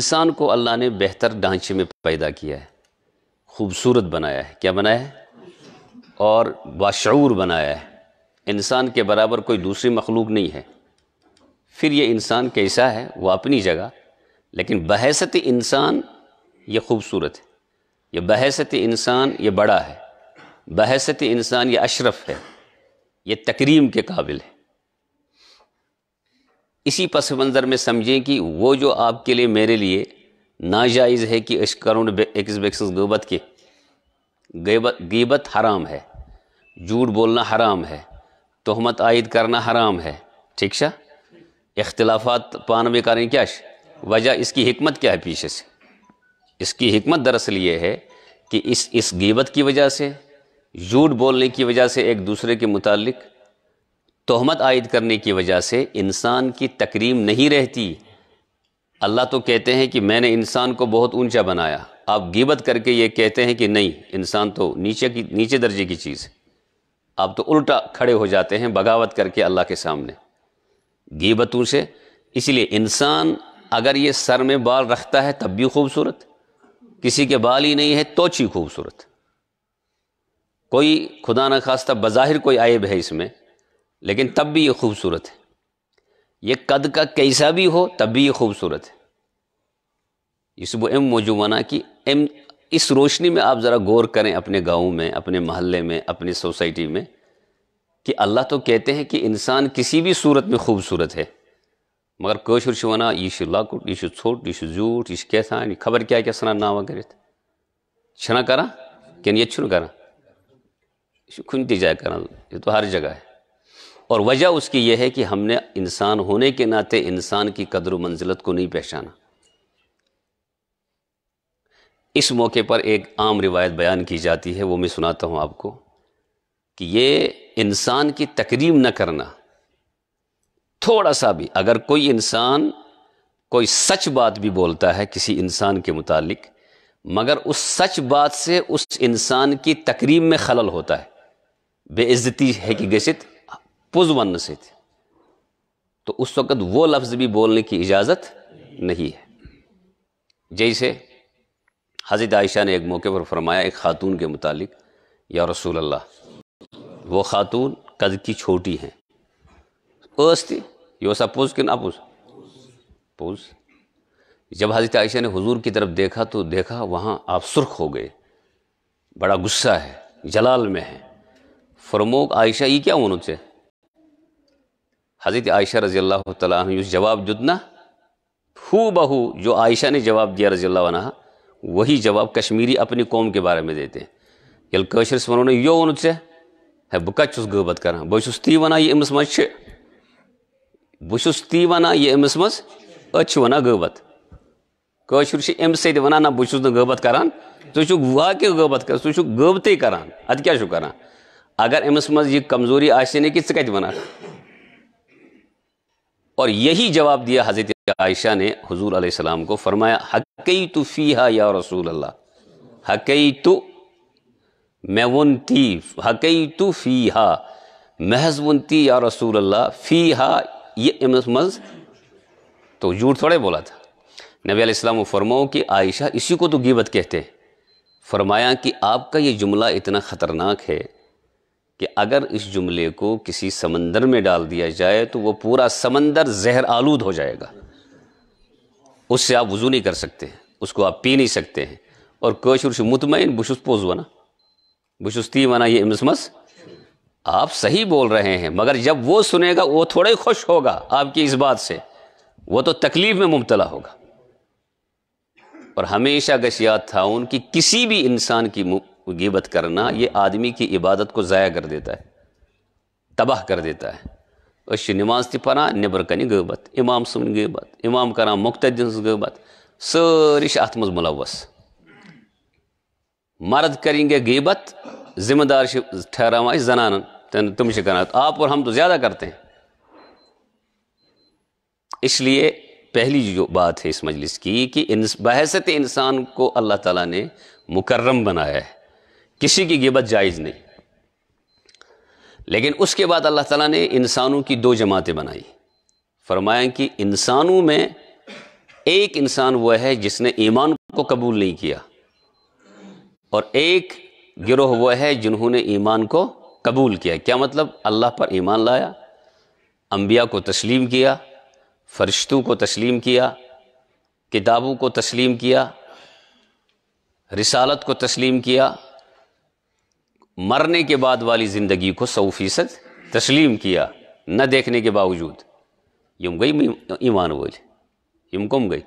इंसान को अल्लाह ने बेहतर ढांचे में पैदा किया है खूबसूरत बनाया है क्या बनाया है और बाशूर बनाया है इंसान के बराबर कोई दूसरी मखलूक नहीं है फिर ये इंसान कैसा है वो अपनी जगह लेकिन बहसत इंसान ये खूबसूरत है ये बहसत इंसान ये बड़ा है बहसत इंसान ये अशरफ है ये तकरीम के काबिल है इसी पस मंज़र में समझें कि वो जो आपके लिए मेरे लिए नाजायज़ है कि अशकरुण एग्जबेक्स गबत के गबत गीबत हराम है झूठ बोलना हराम है तहमत आयद करना हराम है ठीक शा इख्तलाफात पान में करें क्या वजह इसकी हमत क्या है पीछे से इसकी हमत दरअसल ये है कि इस इस गबत की वजह से झूठ बोलने की वजह से एक दूसरे के मुतालिक तोहमत आयद करने की वजह से इंसान की तकरीम नहीं रहती अल्लाह तो कहते हैं कि मैंने इंसान को बहुत ऊंचा बनाया आप गिबत करके ये कहते हैं कि नहीं इंसान तो नीचे की नीचे दर्जे की चीज़ है आप तो उल्टा खड़े हो जाते हैं बगावत करके अल्लाह के सामने गिबतों से इसलिए इंसान अगर ये सर में बाल रखता है तब भी खूबसूरत किसी के बाल ही नहीं है तो ची खूबसूरत कोई खुदा न खास्ता बज़ाहिर कोई आयब है इसमें लेकिन तब भी ये खूबसूरत है ये कद का कैसा भी हो तब भी ये खूबसूरत है वो एम मौजूमाना की एम इस रोशनी में आप ज़रा गौर करें अपने गाँव में अपने महल्ले में अपनी सोसाइटी में कि अल्लाह तो कहते हैं कि इंसान किसी भी सूरत में खूबसूरत है मगर कशुर शिवाना यह लाकुट यह छोट यह झूठ यह कैसा खबर क्या क्या सना नावा करे छना करा क्या ये छुन करा खुनती जाए करा ये तो हर जगह है और वजह उसकी यह है कि हमने इंसान होने के नाते इंसान की कदर मंजिलत को नहीं पहचाना इस मौके पर एक आम रिवायत बयान की जाती है वो मैं सुनाता हूं आपको कि ये इंसान की तकरीम न करना थोड़ा सा भी अगर कोई इंसान कोई सच बात भी बोलता है किसी इंसान के मुतालिक मगर उस सच बात से उस इंसान की तकरीम में खलल होता है बेइज्जती है कि गसित पुज वन से थे तो उस वक़्त वो लफ्ज़ भी बोलने की इजाज़त नहीं है जैसे हज़रत आयशा ने एक मौके पर फरमाया एक ख़ातून के मुतालिक या रसूल अल्लाह वो ख़ातून कद की छोटी हैं अस्ती योसा पुज के ना पुज पुज जब हज़रत आयशा ने हुजूर की तरफ देखा तो देखा वहाँ आप सुर्ख हो गए बड़ा गुस्सा है जलाल में है फरमोक आयशा ये क्या उन्होंने हज़रत आयशा रज़ी अल्लाह तुम जवाब जुदना हु बहू जो आयशा ने जवाब दिया रज़ी अल्लाह वही जवाब कश्मीरी अपनी कौम के बारे में देते हैं कशर से वो यो वोन ऐसे है बह कत गबत कर बहुत तो ती वन ये अमस मज बहुत ती वन ये अमस मज अत वन गबत कशर से अम्स अम वन ना बहुत गबत कर तुक वाक गबत कर तुक गबत कर अद क्या कर अगर अमस मज यह कमजोरी आने कि कत वन और यही जवाब दिया हज़रत आयशा ने हजूर आसमाम को फरमाया हकई तो फ़ीहा या रसूल अल्लाह हकई तो थी हकई तो फ़ीहा थी या रसूल अल्लाह फी हा ये मज तो झूठ थोड़े बोला था नबी अलैहिस्सलाम फरमाओ कि आयशा इसी को तो गिबत कहते हैं फरमाया कि आपका ये जुमला इतना ख़तरनाक है कि अगर इस जुमले को किसी समंदर में डाल दिया जाए तो वो पूरा समंदर जहर आलूद हो जाएगा उससे आप वज़ू नहीं कर सकते हैं उसको आप पी नहीं सकते हैं और कशुर मुतमिन बुशुस वना बुशुस्ती वना ये मसमस आप सही बोल रहे हैं मगर जब वो सुनेगा वो थोड़ा ही खुश होगा आपकी इस बात से वो तो तकलीफ में मुबतला होगा और हमेशा गश याद था उनकी किसी भी इंसान की गिबत करना ये आदमी की इबादत को ज़ाया कर देता है तबाह कर देता है अश नमाज ती परां नबर कनी गबत इमाम सुन गबत इमाम करा मुख्तदिन गबत सारी अत मज मुलवस मर्द करेंगे गीबत जिम्मेदार जनानन तन तुम से करान तो आप और हम तो ज़्यादा करते हैं इसलिए पहली जो बात है इस मजलिस की कि बहसत इंसान को अल्लाह ताला ने मुकर्रम बनाया है किसी की गिबत जायज़ नहीं लेकिन उसके बाद अल्लाह ताला ने इंसानों की दो जमातें बनाई फरमाया कि इंसानों में एक इंसान वह है जिसने ईमान को कबूल नहीं किया और एक गिरोह वह है जिन्होंने ईमान को कबूल किया क्या मतलब अल्लाह पर ईमान लाया अम्बिया को तस्लीम किया फरिश्तों को तस्लीम किया किताबों को तस्लीम किया रिसालत को तस्लीम किया मरने के बाद वाली ज़िंदगी को सौ फीसद तस्लीम किया न देखने के बावजूद यम गई ईमान वोल यम कम गई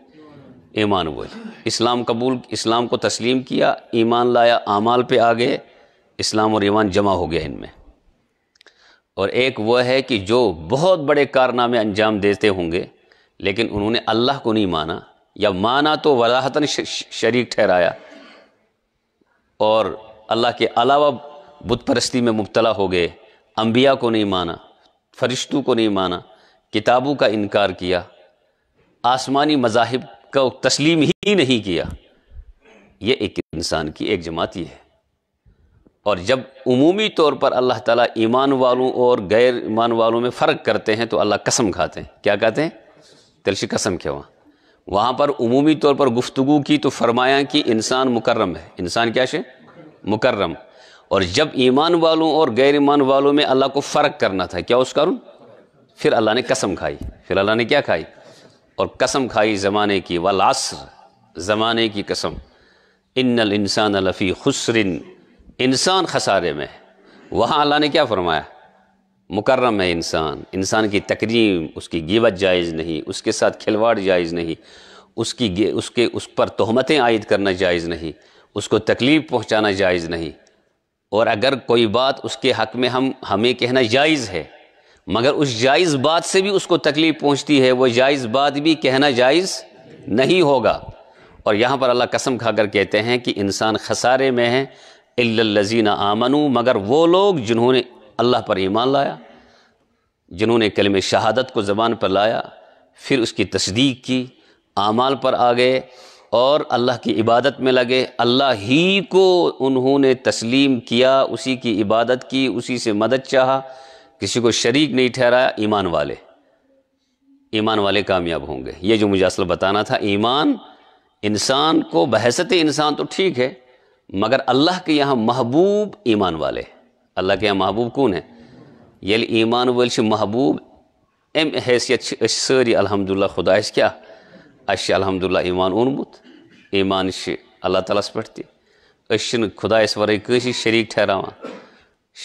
ईमान वोल इस्लाम कबूल इस्लाम को तस्लीम किया ईमान लाया आमाल पे आ गए इस्लाम और ईमान जमा हो गया इनमें और एक वह है कि जो बहुत बड़े कारनामे अंजाम देते होंगे लेकिन उन्होंने अल्लाह को नहीं माना या माना तो वजाहतन शरीक ठहराया और अल्लाह के अलावा बुत परस्ती में मुबतला हो गए अम्बिया को नहीं माना फरिश्तों को नहीं माना किताबों का इनकार किया आसमानी मजाहब का तस्लीम ही नहीं किया ये एक इंसान की एक जमात ही है और जब उमूमी तौर पर अल्लाह ताला ईमान वालों और गैर ईमान वालों में फ़र्क करते हैं तो अल्लाह कसम खाते हैं क्या कहते हैं तिलशी कसम क्या वहाँ वहाँ पर उमूमी तौर पर गुफ्तु की तो फरमाया कि इंसान मुकर्रम है इंसान क्या शे मुकर्रम और जब ईमान वालों और गैर ईमान वालों में अल्लाह को फ़र्क करना था क्या उस कारण फिर अल्लाह ने कसम खाई फिर अल्लाह ने क्या खाई और कसम खाई ज़माने की वलासर ज़माने की कसम इन्नल इंसान लफ़ी खुसरिन इंसान खसारे में है वहाँ अल्लाह ने क्या फरमाया मुकर्रम है इंसान इंसान की तकरीम उसकी गिबत जायज़ नहीं उसके साथ खिलवाड़ जायज़ नहीं उसकी उसके उस पर तहमतें आयद करना जायज़ नहीं उसको तकलीफ़ पहुँचाना जायज़ नहीं और अगर कोई बात उसके हक में हम हमें कहना जायज़ है मगर उस जायज़ बात से भी उसको तकलीफ़ पहुंचती है वो जायज़ बात भी कहना जायज़ नहीं होगा और यहाँ पर अल्लाह कसम खाकर कहते हैं कि इंसान खसारे में है लज़ीना आमनू मगर वो लोग जिन्होंने अल्लाह पर ईमान लाया जिन्होंने कलम शहादत को ज़बान पर लाया फिर उसकी तस्दीक की आमाल पर आ गए और अल्लाह की इबादत में लगे अल्लाह ही को उन्होंने तस्लीम किया उसी की इबादत की उसी से मदद चाहा किसी को शरीक नहीं ठहराया ईमान वाले ईमान वाले कामयाब होंगे ये जो मुझे असल बताना था ईमान इंसान को बहसत इंसान तो ठीक है मगर अल्लाह के यहाँ महबूब ईमान वाले अल्लाह के यहाँ महबूब कौन है ये ईमान से महबूब एम हैसियत सारी अलहमदिल्ला खुदा क्या अश अलहमदिल्ला ईमान उनमुत ईमान से अल्लाह तलास पे अशन खुदास वर किसी शरीक ठहराव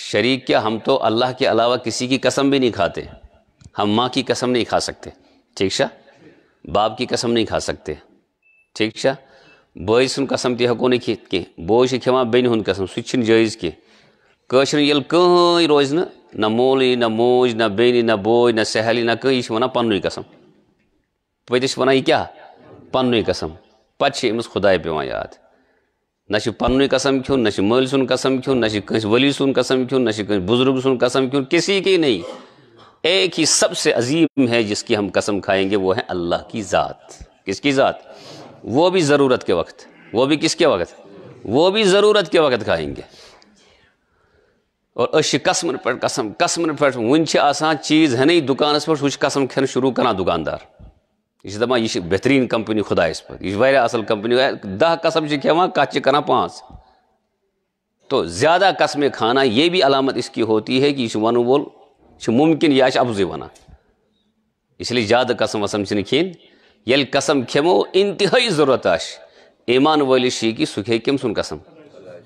शरीक क्या हम तो अल्लाह के अलावा किसी की कसम भी नहीं खाते हम माँ की कसम नहीं खा सकते ठीक शाह बाप की कसम नहीं खा सकते ठीक शाह बोई सुन कसम ती हको नहीं खेत के बोझ खेवा बेनि कसम सुन जायज के कशन ये रोज न मोल न मोज न बे न बोझ न सहली ना कहीं वन पन्न कसम पत वन क्या पन्न कसम पम्स खुदा पे याद ना पन्न कसम खून न मल सुन कसम खून ना वली सुन कसम खून ना बुजुर्ग सुन कसम खून किसी की नहीं एक ही सबसे अजीम है जिसकी हम कसम खाएंगे वो है अल्लाह की ज़ात किसकी ज़ात वो भी ज़रूरत के वक्त वो भी किसके वक्त वो भी ज़रूरत के वक्त खाएंगे और अश कसम पर कसम कसम पर वन चीज़ है नहीं दुकान पर कसम खेन शुरू करा दुकानदार یہِ چھِ دَپان یہِ چھِ بہتریٖن کَمپٔنی خۄدایَس پٮ۪ٹھ یہِ چھِ واریاہ اَصٕل کَمپٔنی دَہ قسم چھِ کھٮ۪وان کَتھ چھِ کَران پانٛژھ تو زیادہ قسمیں کھانا یہ بھی علامت اس کی ہوتی ہے کہ یہ ون وول مُمکِن یہِ آسہِ اَپزُے وَنان اِسلیے زیادٕ قسم وَسم چھِنہٕ کھیٚنۍ ییٚلہِ قسم کھٮ۪مو اِنتِہٲیی ضروٗرت آسہِ ایمان وٲلِس چھِ یہِ کہِ سُہ کھیٚیہِ کٔمۍ سُنٛد قسم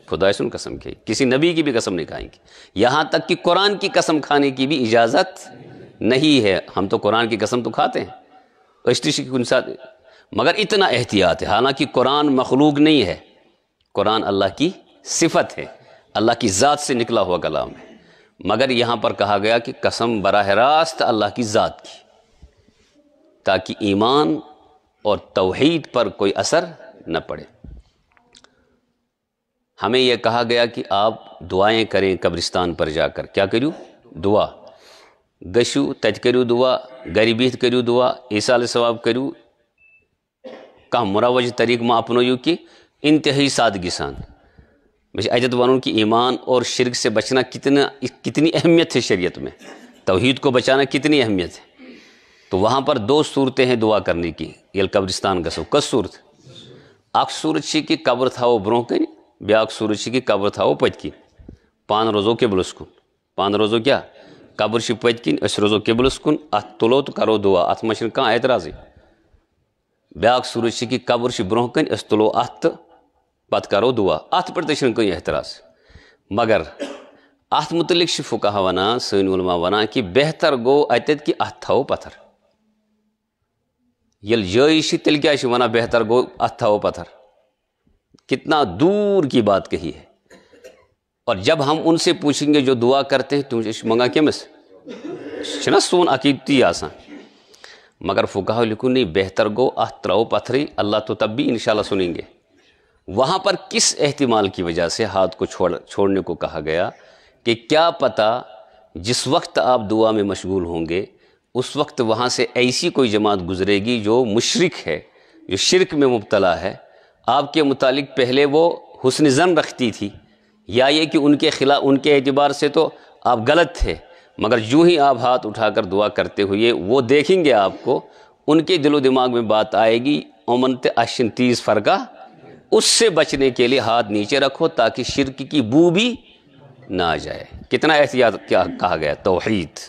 خۄداے سُنٛد قسم کھیٚیہِ کسی نبی کی بھی قسم نہیں کھائیں گے یہاں تک کہ قرآن کی قسم کھانے کی بھی اجازت نہیں ہے ہم تو قرآن کی قسم تو کھاتے ہیں कश्तिश की गुंसात मगर इतना एहतियात है हालांकि कुरान मखलूक नहीं है कुरान अल्लाह की सिफत है अल्लाह की ज़ात से निकला हुआ कलाम है मगर यहाँ पर कहा गया कि कसम बरह रास्त अल्लाह की ज़ात की ताकि ईमान और तोहैद पर कोई असर न पड़े हमें यह कहा गया कि आप दुआएं करें कब्रिस्तान पर जाकर क्या करूँ दुआ गशु तज दुआ गरीबी करू दुआ ईसा सवाब करू कह मुरावज तरीक मा अपनोयू कि इंतहाई सादगी सान मे अजत वन कि ईमान और शिरक से बचना कितना कितनी अहमियत है शरीयत में तोहहीद को बचाना कितनी अहमियत है तो वहाँ पर दो सूरतें हैं दुआ करने की यल कब्रिस्तान गसो कस सूरत अख सूरत कि कब्र थो ब्रोह कन ब्याख सूरत कि कब्र पत की पान रोजो के कुन पान रोजो क्या कबर से पत्क रोजो किबलस कुन अत तुलो तो करो दुआ अत मह कतराज ब्या सूरज से कि कबर से ब्रोह कुलो अत तो पत् करो दुआ अत पे कहीं एतराज मगर अत मुतल फुकह वन सलमा वन कि बेहतर गो अत कि अत थो पत्थर ये जी तेल क्या वन बेहतर गो अ पथर कितना दूर की बात कही है और जब हम उनसे पूछेंगे जो दुआ करते हैं तुम तो मंगा केमिस ना सोन अकीदती आसान मगर फुका लिखो नहीं बेहतर गो अह त्रो पथरी अल्लाह तो तब भी इन सुनेंगे वहाँ पर किस एहतमाल की वजह से हाथ को छोड़ छोड़ने को कहा गया कि क्या पता जिस वक्त आप दुआ में मशगूल होंगे उस वक्त वहाँ से ऐसी कोई जमात गुजरेगी जो मुशरक है जो शिरक में मुबतला है आपके मुतालिक पहले वो हुसन जन रखती थी या ये कि उनके खिलाफ उनके एतबार से तो आप गलत थे मगर यूँ ही आप हाथ उठाकर दुआ करते हुए वो देखेंगे आपको उनके दिलो दिमाग में बात आएगी ओमनत अशन तीस फरका उससे बचने के लिए हाथ नीचे रखो ताकि शिरक की बू भी ना आ जाए कितना एहतियात क्या कहा गया तोहैद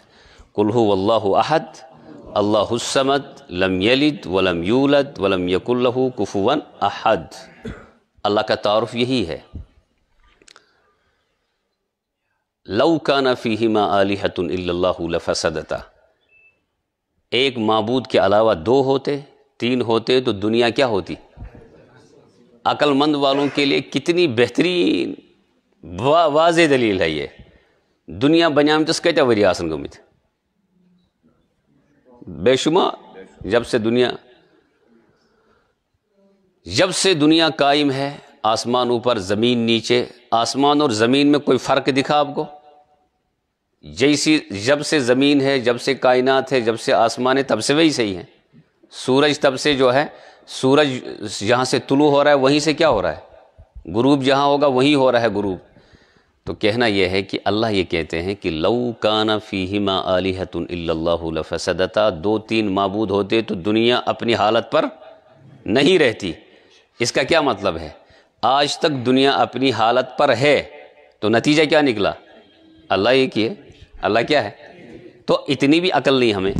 कुल्हू अल्लाह अहद अल्लाहसमद लम यलिद वलम यूलत वलम यकुल्लहु कुफुवन अहद अल्लाह का तारफ़ यही है लौकाना फ़ीमा आली हतुल्लाफ़सदता एक मबूद के अलावा दो होते तीन होते तो दुनिया क्या होती अक्लमंद वालों के लिए कितनी बेहतरीन वा, वाज दलील है ये दुनिया तो कैटा वरी आसन गमित बेशुमा जब से दुनिया जब से दुनिया कायम है आसमान ऊपर ज़मीन नीचे आसमान और ज़मीन में कोई फ़र्क दिखा आपको जैसी जब से ज़मीन है जब से कायनात है जब से आसमान है तब से वही सही है सूरज तब से जो है सूरज जहाँ से तुलू हो रहा है वहीं से क्या हो रहा है गुरूब जहाँ होगा वहीं हो रहा है गुरूब तो कहना यह है कि अल्लाह ये कहते हैं कि लऊ काना फ़ीमा आलिहतुन फसदता दो तीन मबूद होते तो दुनिया अपनी हालत पर नहीं रहती इसका क्या मतलब है आज तक दुनिया अपनी हालत पर है तो नतीजा क्या निकला अल्लाह ये किए अल्लाह क्या है तो इतनी भी अकल नहीं हमें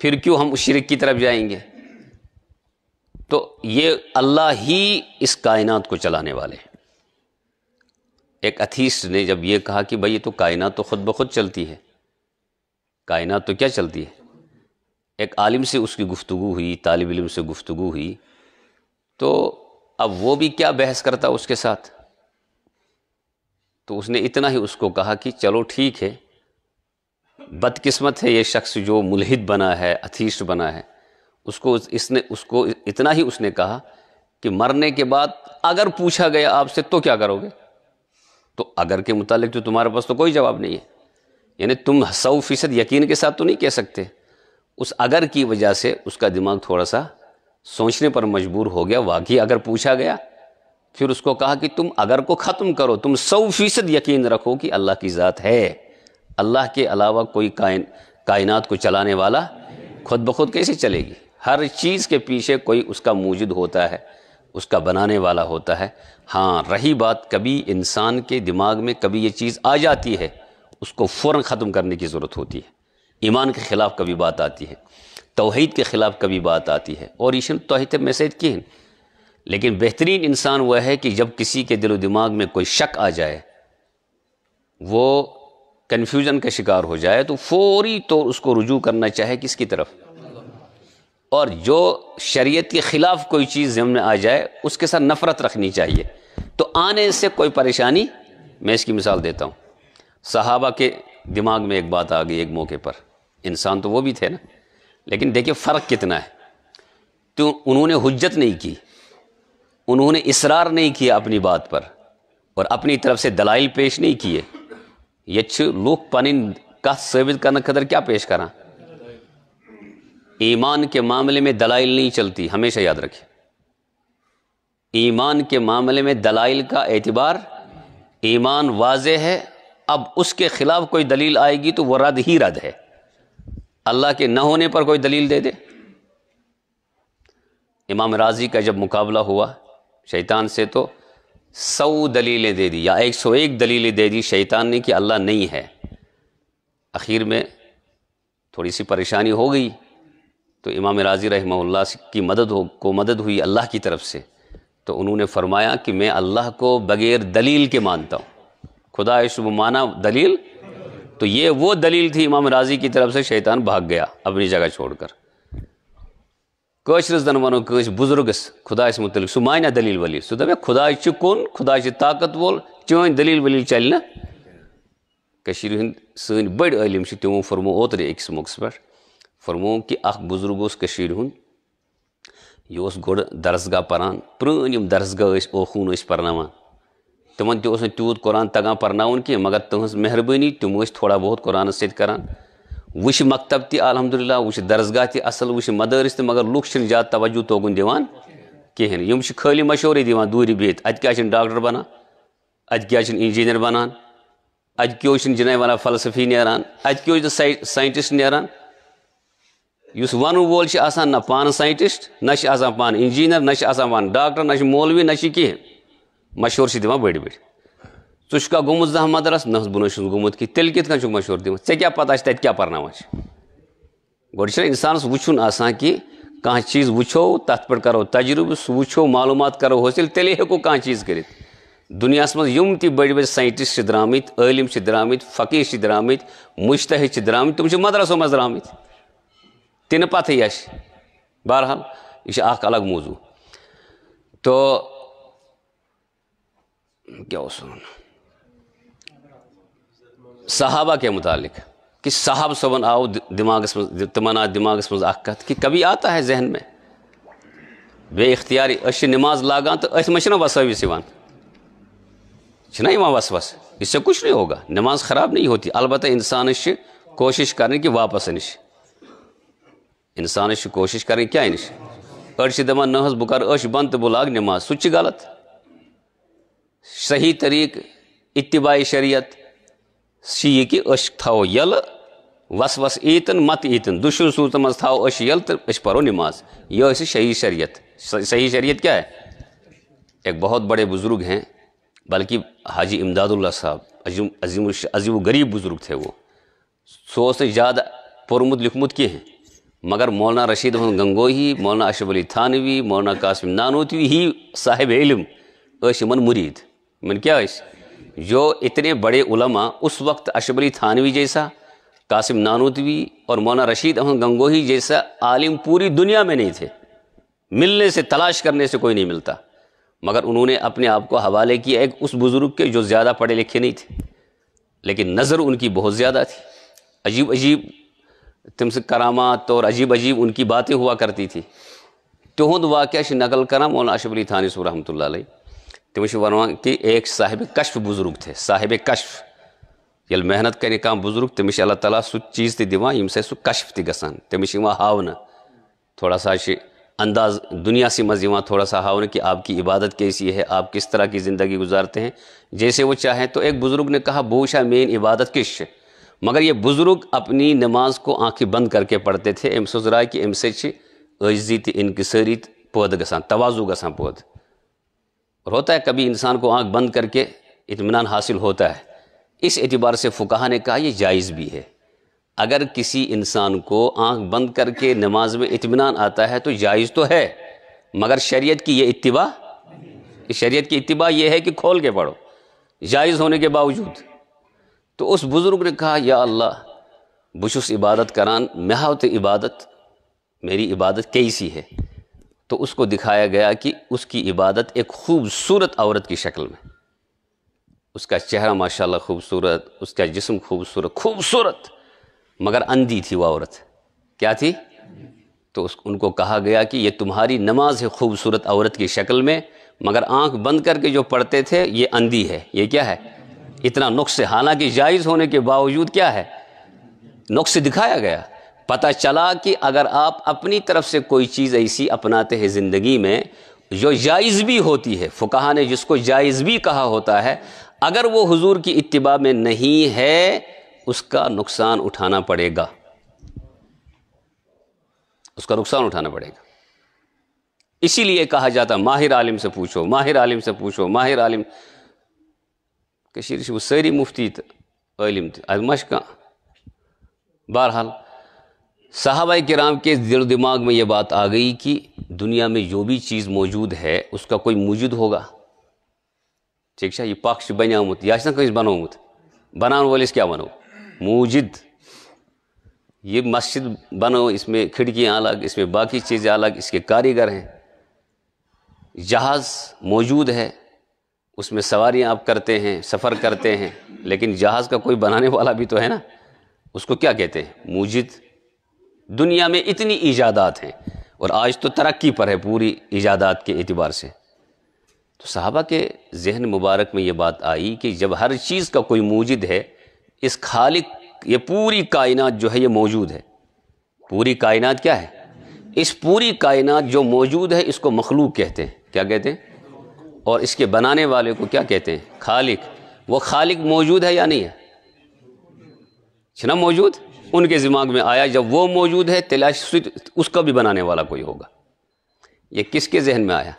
फिर क्यों हम उस शिरक की तरफ जाएंगे तो ये अल्लाह ही इस कायनात को चलाने वाले हैं एक अथीस्ट ने जब ये कहा कि भाई ये तो कायनात तो खुद ब खुद चलती है कायनात तो क्या चलती है एक आलिम से उसकी गुफ्तु हुई तालब इम से गुफ्तु हुई तो अब वो भी क्या बहस करता उसके साथ तो उसने इतना ही उसको कहा कि चलो ठीक है बदकिस्मत है ये शख्स जो मुलहिद बना है अथीष्ट बना है उसको इसने उसको इतना ही उसने कहा कि मरने के बाद अगर पूछा गया आपसे तो क्या करोगे तो अगर के मुतालिक तो तुम्हारे पास तो कोई जवाब नहीं है यानी तुम सौ फीसद यकीन के साथ तो नहीं कह सकते उस अगर की वजह से उसका दिमाग थोड़ा सा सोचने पर मजबूर हो गया वाकई अगर पूछा गया फिर उसको कहा कि तुम अगर को ख़त्म करो तुम सौ फीसद यकीन रखो कि अल्लाह की ज़ात है अल्लाह के अलावा कोई कायन कायनात को चलाने वाला खुद ब खुद कैसे चलेगी हर चीज़ के पीछे कोई उसका मौजूद होता है उसका बनाने वाला होता है हाँ रही बात कभी इंसान के दिमाग में कभी ये चीज़ आ जाती है उसको फ़ौर ख़त्म करने की ज़रूरत होती है ईमान के ख़िलाफ़ कभी बात आती है तोहद के ख़िलाफ़ कभी बात आती है और ईशन तोहद मैसेज की है लेकिन बेहतरीन इंसान वह है कि जब किसी के दिलो दिमाग में कोई शक आ जाए वो कन्फ्यूज़न का शिकार हो जाए तो फौरी तौर तो उसको रुजू करना चाहे किसकी तरफ और जो शरीयत के ख़िलाफ़ कोई चीज़ जम में आ जाए उसके साथ नफ़रत रखनी चाहिए तो आने से कोई परेशानी मैं इसकी मिसाल देता हूँ सहाबा के दिमाग में एक बात आ गई एक मौके पर इंसान तो वो भी थे ना लेकिन देखिए फ़र्क कितना है तो उन्होंने हजत नहीं की उन्होंने इसरार नहीं किया अपनी बात पर और अपनी तरफ से दलाइल पेश नहीं किए ये लोग पानी का सबित करना कदर क्या पेश करा ईमान के मामले में दलाइल नहीं चलती हमेशा याद रखें ईमान के मामले में दलाइल का एतबार ईमान वाज है अब उसके खिलाफ कोई दलील आएगी तो वह रद ही रद है अल्लाह के न होने पर कोई दलील दे दे इमाम राजी का जब मुकाबला हुआ शैतान से तो सौ दलीलें दे दी या एक सौ एक दलीलें दे दी शैतान ने कि अल्लाह नहीं है आखिर में थोड़ी सी परेशानी हो गई तो इमाम राजी रहमल्ला की मदद हो को मदद हुई अल्लाह की तरफ से तो उन्होंने फरमाया कि मैं अल्लाह को बग़ैर दलील के मानता हूँ खुदा शुभ माना दलील तो ये वो दलील थी इमाम राजी की तरफ से शैतान भाग गया अपनी जगह छोड़कर कशरस वनो कश बुजुर्गस खुदा मुतल सह माना दलील वलील सह दपे खुदा कौन खुदा ताकत वोल चैन दलील वलील चल ना हंद सन बड़ तमो फरमो ओतरे अकिस मौकस पे फरमो कि अख बुजुर्ग हूँ यह गो दरसगा पान पुरान दरसगा ओखून पर्नवान तुम तो तूत कुरान तगान पर्ना कह मगर तुम महरबानी तुम थोड़ा बहुत कुरान सत कर वह मकतब तहमदिल्ला वह दरसगा तल वह मदारस त मगर लूख ज्यादा तवजो तोगुन दिवान कहें खाली मशूर दिव दूर बिहत अत क्या डाक्टर बनान अत क्या इंजीनियर बनान अत क्यो जिन वन फलसफी नेरान अत क्यो साइंटिस्ट नेरान उस वन वोल आ पान साइंटिस्ट ना पान इंजीनियर ना पान डाक्टर ना मौलवी ना कहें مشہوٗر چھِ دِوان بٔڑۍ بٔڑۍ ژٕ چھُکھا گوٚمُت زانٛہہ مَدرَس نہ بہٕ نَے چھُس گوٚمُت کینٛہہ تیٚلہِ کِتھ کٔنۍ چھُکھ مشہوٗر دِوان ژےٚ کیٛاہ پَتہ چھِ تَتہِ کیٛاہ پَرناوان چھِ گۄڈٕ چھُنہ اِنسانَس وٕچھُن آسان کہِ کانٛہہ چیٖز وٕچھو تَتھ پٮ۪ٹھ کَرو تجرُبہٕ سُہ وٕچھو معلوٗمات کَرو حٲصِل تیٚلے ہیٚکو کانٛہہ چیٖز کٔرِتھ دُنیاہَس منٛز یِم تہِ بٔڑۍ بٔڑۍ ساینٹِسٹ چھِ درٛامٕتۍ عٲلِم چھِ درٛامٕتۍ فقیٖر چھِ درٛامٕتۍ مُشتحد چھِ درٛامٕتۍ تِم چھِ مدرسو منٛز درٛامٕتۍ تِنہٕ پَتہٕ یَش بہرحال یہِ چھِ اَکھ الگ موضوٗع تو गौसन सहाबा के मुतालिक कि साहब सबन आओ दिमाग तमना दिमाग मत कि कभी आता है जहन में बे इख्तियारी अश नमाज लागान तो वन मना वसविस ना वसवस इससे कुछ नहीं होगा नमाज ख़राब नहीं होती अलबत् इंसान कोशिश करने की वापस नश इंसान कोशिश करने क्या नश अड़ दपान नह बह बंद तो बह लाग नमाज सह गलत सही तरीक शरीत शरीयत ये कि थो यल वस वस ईतन मत ईतन दुशर सूरत मज थो यल तो पो नमाज यह सही शरीयत सही शरीयत क्या है एक बहुत बड़े बुज़ुर्ग हैं बल्कि हाजी इमदादुल्ला साहब अजीम अजीम गरीब बुज़ुर्ग थे वो सो से ज़्यादा पुरमुद लिखमुद के हैं मगर मौलाना रशीद अहमद गंगोही मौलाना अशरफ अली थानवी मौलाना कासिम नानोतवी ही साहिब इलम इन मुरीद मैंने क्या इस जो इतने बड़े उलमा उस वक्त अशबली थानवी जैसा कासिम नानूतवी और मौना रशीद अहमद गंगोही जैसा आलिम पूरी दुनिया में नहीं थे मिलने से तलाश करने से कोई नहीं मिलता मगर उन्होंने अपने आप को हवाले किया एक उस बुज़ुर्ग के जो ज़्यादा पढ़े लिखे नहीं थे लेकिन नज़र उनकी बहुत ज़्यादा थी अजीब अजीब से करामात और अजीब अजीब उनकी बातें हुआ करती थी तोहद वाक़ नकल करा मौलाना अशबली थानी रहमत लाई तम वर्मा कि एक साहिब कश्फ बुजुर्ग थे साहिब कश्फ ये मेहनत कर बुजुर्ग तमिस अल्लाह तला सू चीज़ तम यम सह कश्फ तसान तमिश हावन थोड़ा सा अंदाज दुनिया से मज थोड़ा सा हावन कि आपकी इबादत कैसी है आप किस तरह की ज़िंदगी गुजारते हैं जैसे वो चाहें तो एक बुज़ुर्ग ने कहा बोशा मेन इबादत किश मगर ये बुज़ुर्ग अपनी नमाज को आँखें बंद करके पढ़ते थे अम सोच रहा कि अम सजी तो तनकसरी पौध गसान गौध और होता है कभी इंसान को आंख बंद करके इतमान हासिल होता है इस एतबार से फ़ुकाहा ने कहा यह जायज़ भी है अगर किसी इंसान को आंख बंद करके नमाज में इतमान आता है तो जायज़ तो है मगर शरीयत की ये इतबा शरीयत की इतबा यह है कि खोल के पढ़ो जायज़ होने के बावजूद तो उस बुज़ुर्ग ने कहा या अल्लाह बुशुस इबादत करान महवत इबादत मेरी इबादत कैसी है तो उसको दिखाया गया कि उसकी इबादत एक खूबसूरत औरत की शक्ल में उसका चेहरा माशाल्लाह खूबसूरत उसका जिस्म खूबसूरत खूबसूरत मगर अंधी थी वह औरत क्या थी तो उस उनको कहा गया कि ये तुम्हारी नमाज है खूबसूरत औरत की शक्ल में मगर आंख बंद करके जो पढ़ते थे ये अंधी है ये क्या है इतना नुक्स हालांकि जायज़ होने के बावजूद क्या है नुक्स दिखाया गया पता चला कि अगर आप अपनी तरफ से कोई चीज़ ऐसी अपनाते हैं ज़िंदगी में जो जायज़ भी होती है फ़ुकाहा ने जिसको जायज़ भी कहा होता है अगर वो हुजूर की इत्तिबा में नहीं है उसका नुकसान उठाना पड़ेगा उसका नुकसान उठाना पड़ेगा इसीलिए कहा जाता माहिर आलिम से पूछो माहिर आलिम से पूछो माहिर आलिम कशीर सारी मुफ्ती आलिम थे अद मश बहरहाल साहबा कराम के दिल दिमाग में ये बात आ गई कि दुनिया में जो भी चीज़ मौजूद है उसका कोई मौजूद होगा ठीक है ये पक्ष बनियामुत यह कंस बनोमुत बनान वाले क्या बनो मौजिद ये मस्जिद बनो इसमें खिड़कियाँ अलग इसमें बाकी चीज़ें अलग इसके कारीगर हैं जहाज़ मौजूद है उसमें सवारियाँ आप करते हैं सफ़र करते हैं लेकिन जहाज़ का कोई बनाने वाला भी तो है ना उसको क्या कहते हैं मूजिद दुनिया में इतनी ईजादात हैं और आज तो तरक्की पर है पूरी ईजादात के अतबार से तो साहबा के जहन मुबारक में ये बात आई कि जब हर चीज़ का कोई मौजद है इस खालिक ये पूरी कायनात जो है ये मौजूद है पूरी कायनात क्या है इस पूरी कायनात जो मौजूद है इसको मखलूक कहते हैं क्या कहते हैं और इसके बनाने वाले को क्या कहते हैं खालिक वो खालिक मौजूद है या नहीं है ना मौजूद उनके दिमाग में आया जब वो मौजूद है तलाश उसका भी बनाने वाला कोई होगा ये किसके जहन में आया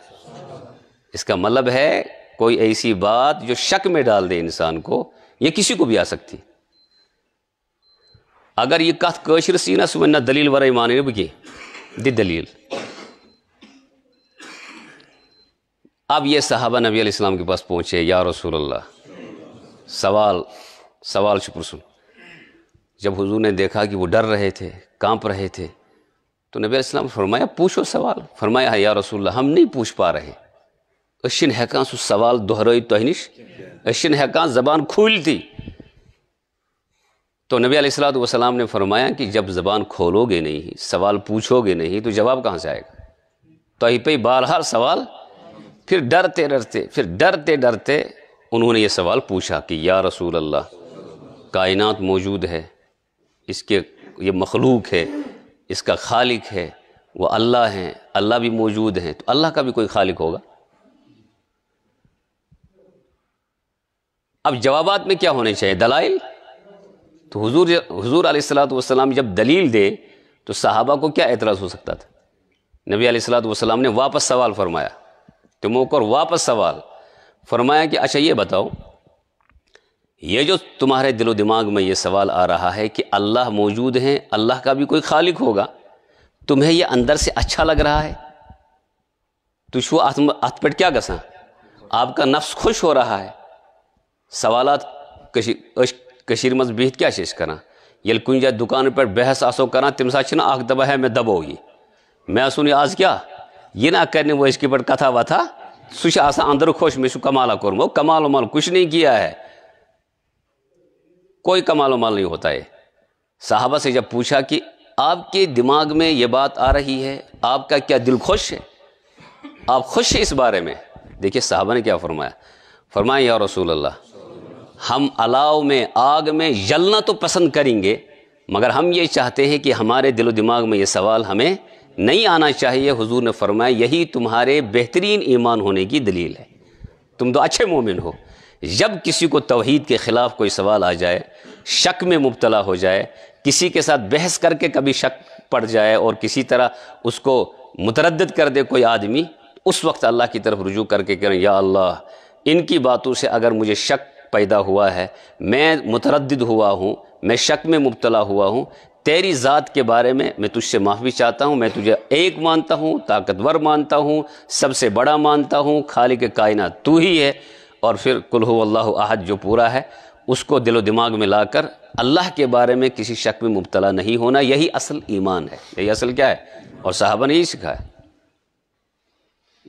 इसका मतलब है कोई ऐसी बात जो शक में डाल दे इंसान को ये किसी को भी आ सकती अगर ये कथ कशर सुबह सुमन्ना दलील वर माने बगे दि दलील अब ये साहबा नबी इस्लाम के पास पहुंचे या रसूल अल्लाह सवाल सवाल शुक्र सुन जब हुजूर ने देखा कि वो डर रहे थे कांप रहे थे तो नबी इस्लाम फरमाया पूछो सवाल फरमाया या रसूल हम नहीं पूछ पा रहे अशिन हैकान सु सवाल तो तहनिश अशिन हैकान जबान खुल थी तो नबी अलैहिस्सलात वसलाम ने फरमाया कि जब ज़बान खोलोगे नहीं सवाल पूछोगे नहीं तो जवाब कहाँ से आएगा तो ही पे बारहा सवाल फिर डरते डरते फिर डरते डरते उन्होंने ये सवाल पूछा कि या रसूल अल्लाह कायनात मौजूद है इसके ये मखलूक है इसका खालिक है वो अल्लाह हैं अल्लाह भी मौजूद हैं तो अल्लाह का भी कोई खालिक होगा अब जवाब में क्या होने चाहिए दलाइल तो हुजूर हुजूर वसलाम जब दलील दे तो सहाबा को क्या एतराज़ हो सकता था नबी वसलाम ने वापस सवाल फरमाया तो मौका वापस सवाल फरमाया कि अच्छा ये बताओ ये जो तुम्हारे दिलो दिमाग में ये सवाल आ रहा है कि अल्लाह मौजूद हैं अल्लाह का भी कोई खालिक होगा तुम्हें ये अंदर से अच्छा लग रहा है तुझ तो आत्म आत्मपट क्या कसा आपका नफ्स खुश हो रहा है सवाल कशीर मज बीत क्या शेष करा ये कुन जा दुकान पर बहस आसो करा तुम सा आग दबा है मैं दबो ये मैं सुन आज क्या ये ना करने वो इसके पर कथा वथा आसा अंदर खुश सु कमाला कोर्मो कमाल उमाल कुछ नहीं किया है कोई कमाल उमाल नहीं होता है साहबा से जब पूछा कि आपके दिमाग में ये बात आ रही है आपका क्या दिल खुश है आप खुश हैं इस बारे में देखिए साहबा ने क्या फरमाया फरमाए या रसूल अल्लाह हम अलाव में आग में जलना तो पसंद करेंगे मगर हम ये चाहते हैं कि हमारे दिलो दिमाग में ये सवाल हमें नहीं आना चाहिए हुजूर ने फरमाया यही तुम्हारे बेहतरीन ईमान होने की दलील है तुम तो अच्छे मोमिन हो जब किसी को तोहहीद के ख़िलाफ़ कोई सवाल आ जाए शक में मुबतला हो जाए किसी के साथ बहस करके कभी शक पड़ जाए और किसी तरह उसको मुतरद कर दे कोई आदमी उस वक्त अल्लाह की तरफ रुजू करके करें या अल्लाह इनकी बातों से अगर मुझे शक पैदा हुआ है मैं मुतरद हुआ हूँ मैं शक में मुबतला हुआ हूँ तेरी ज़ात के बारे में मैं तुझसे माफ़ी चाहता हूँ मैं तुझे एक मानता हूँ ताकतवर मानता हूँ सबसे बड़ा मानता हूँ खाली के कायना तू ही है और फिर कुल्हु अल्लाह आहद जो पूरा है उसको दिलो दिमाग में लाकर अल्लाह के बारे में किसी शक में मुबतला नहीं होना यही असल ईमान है यही असल क्या है और साहबा ने यही है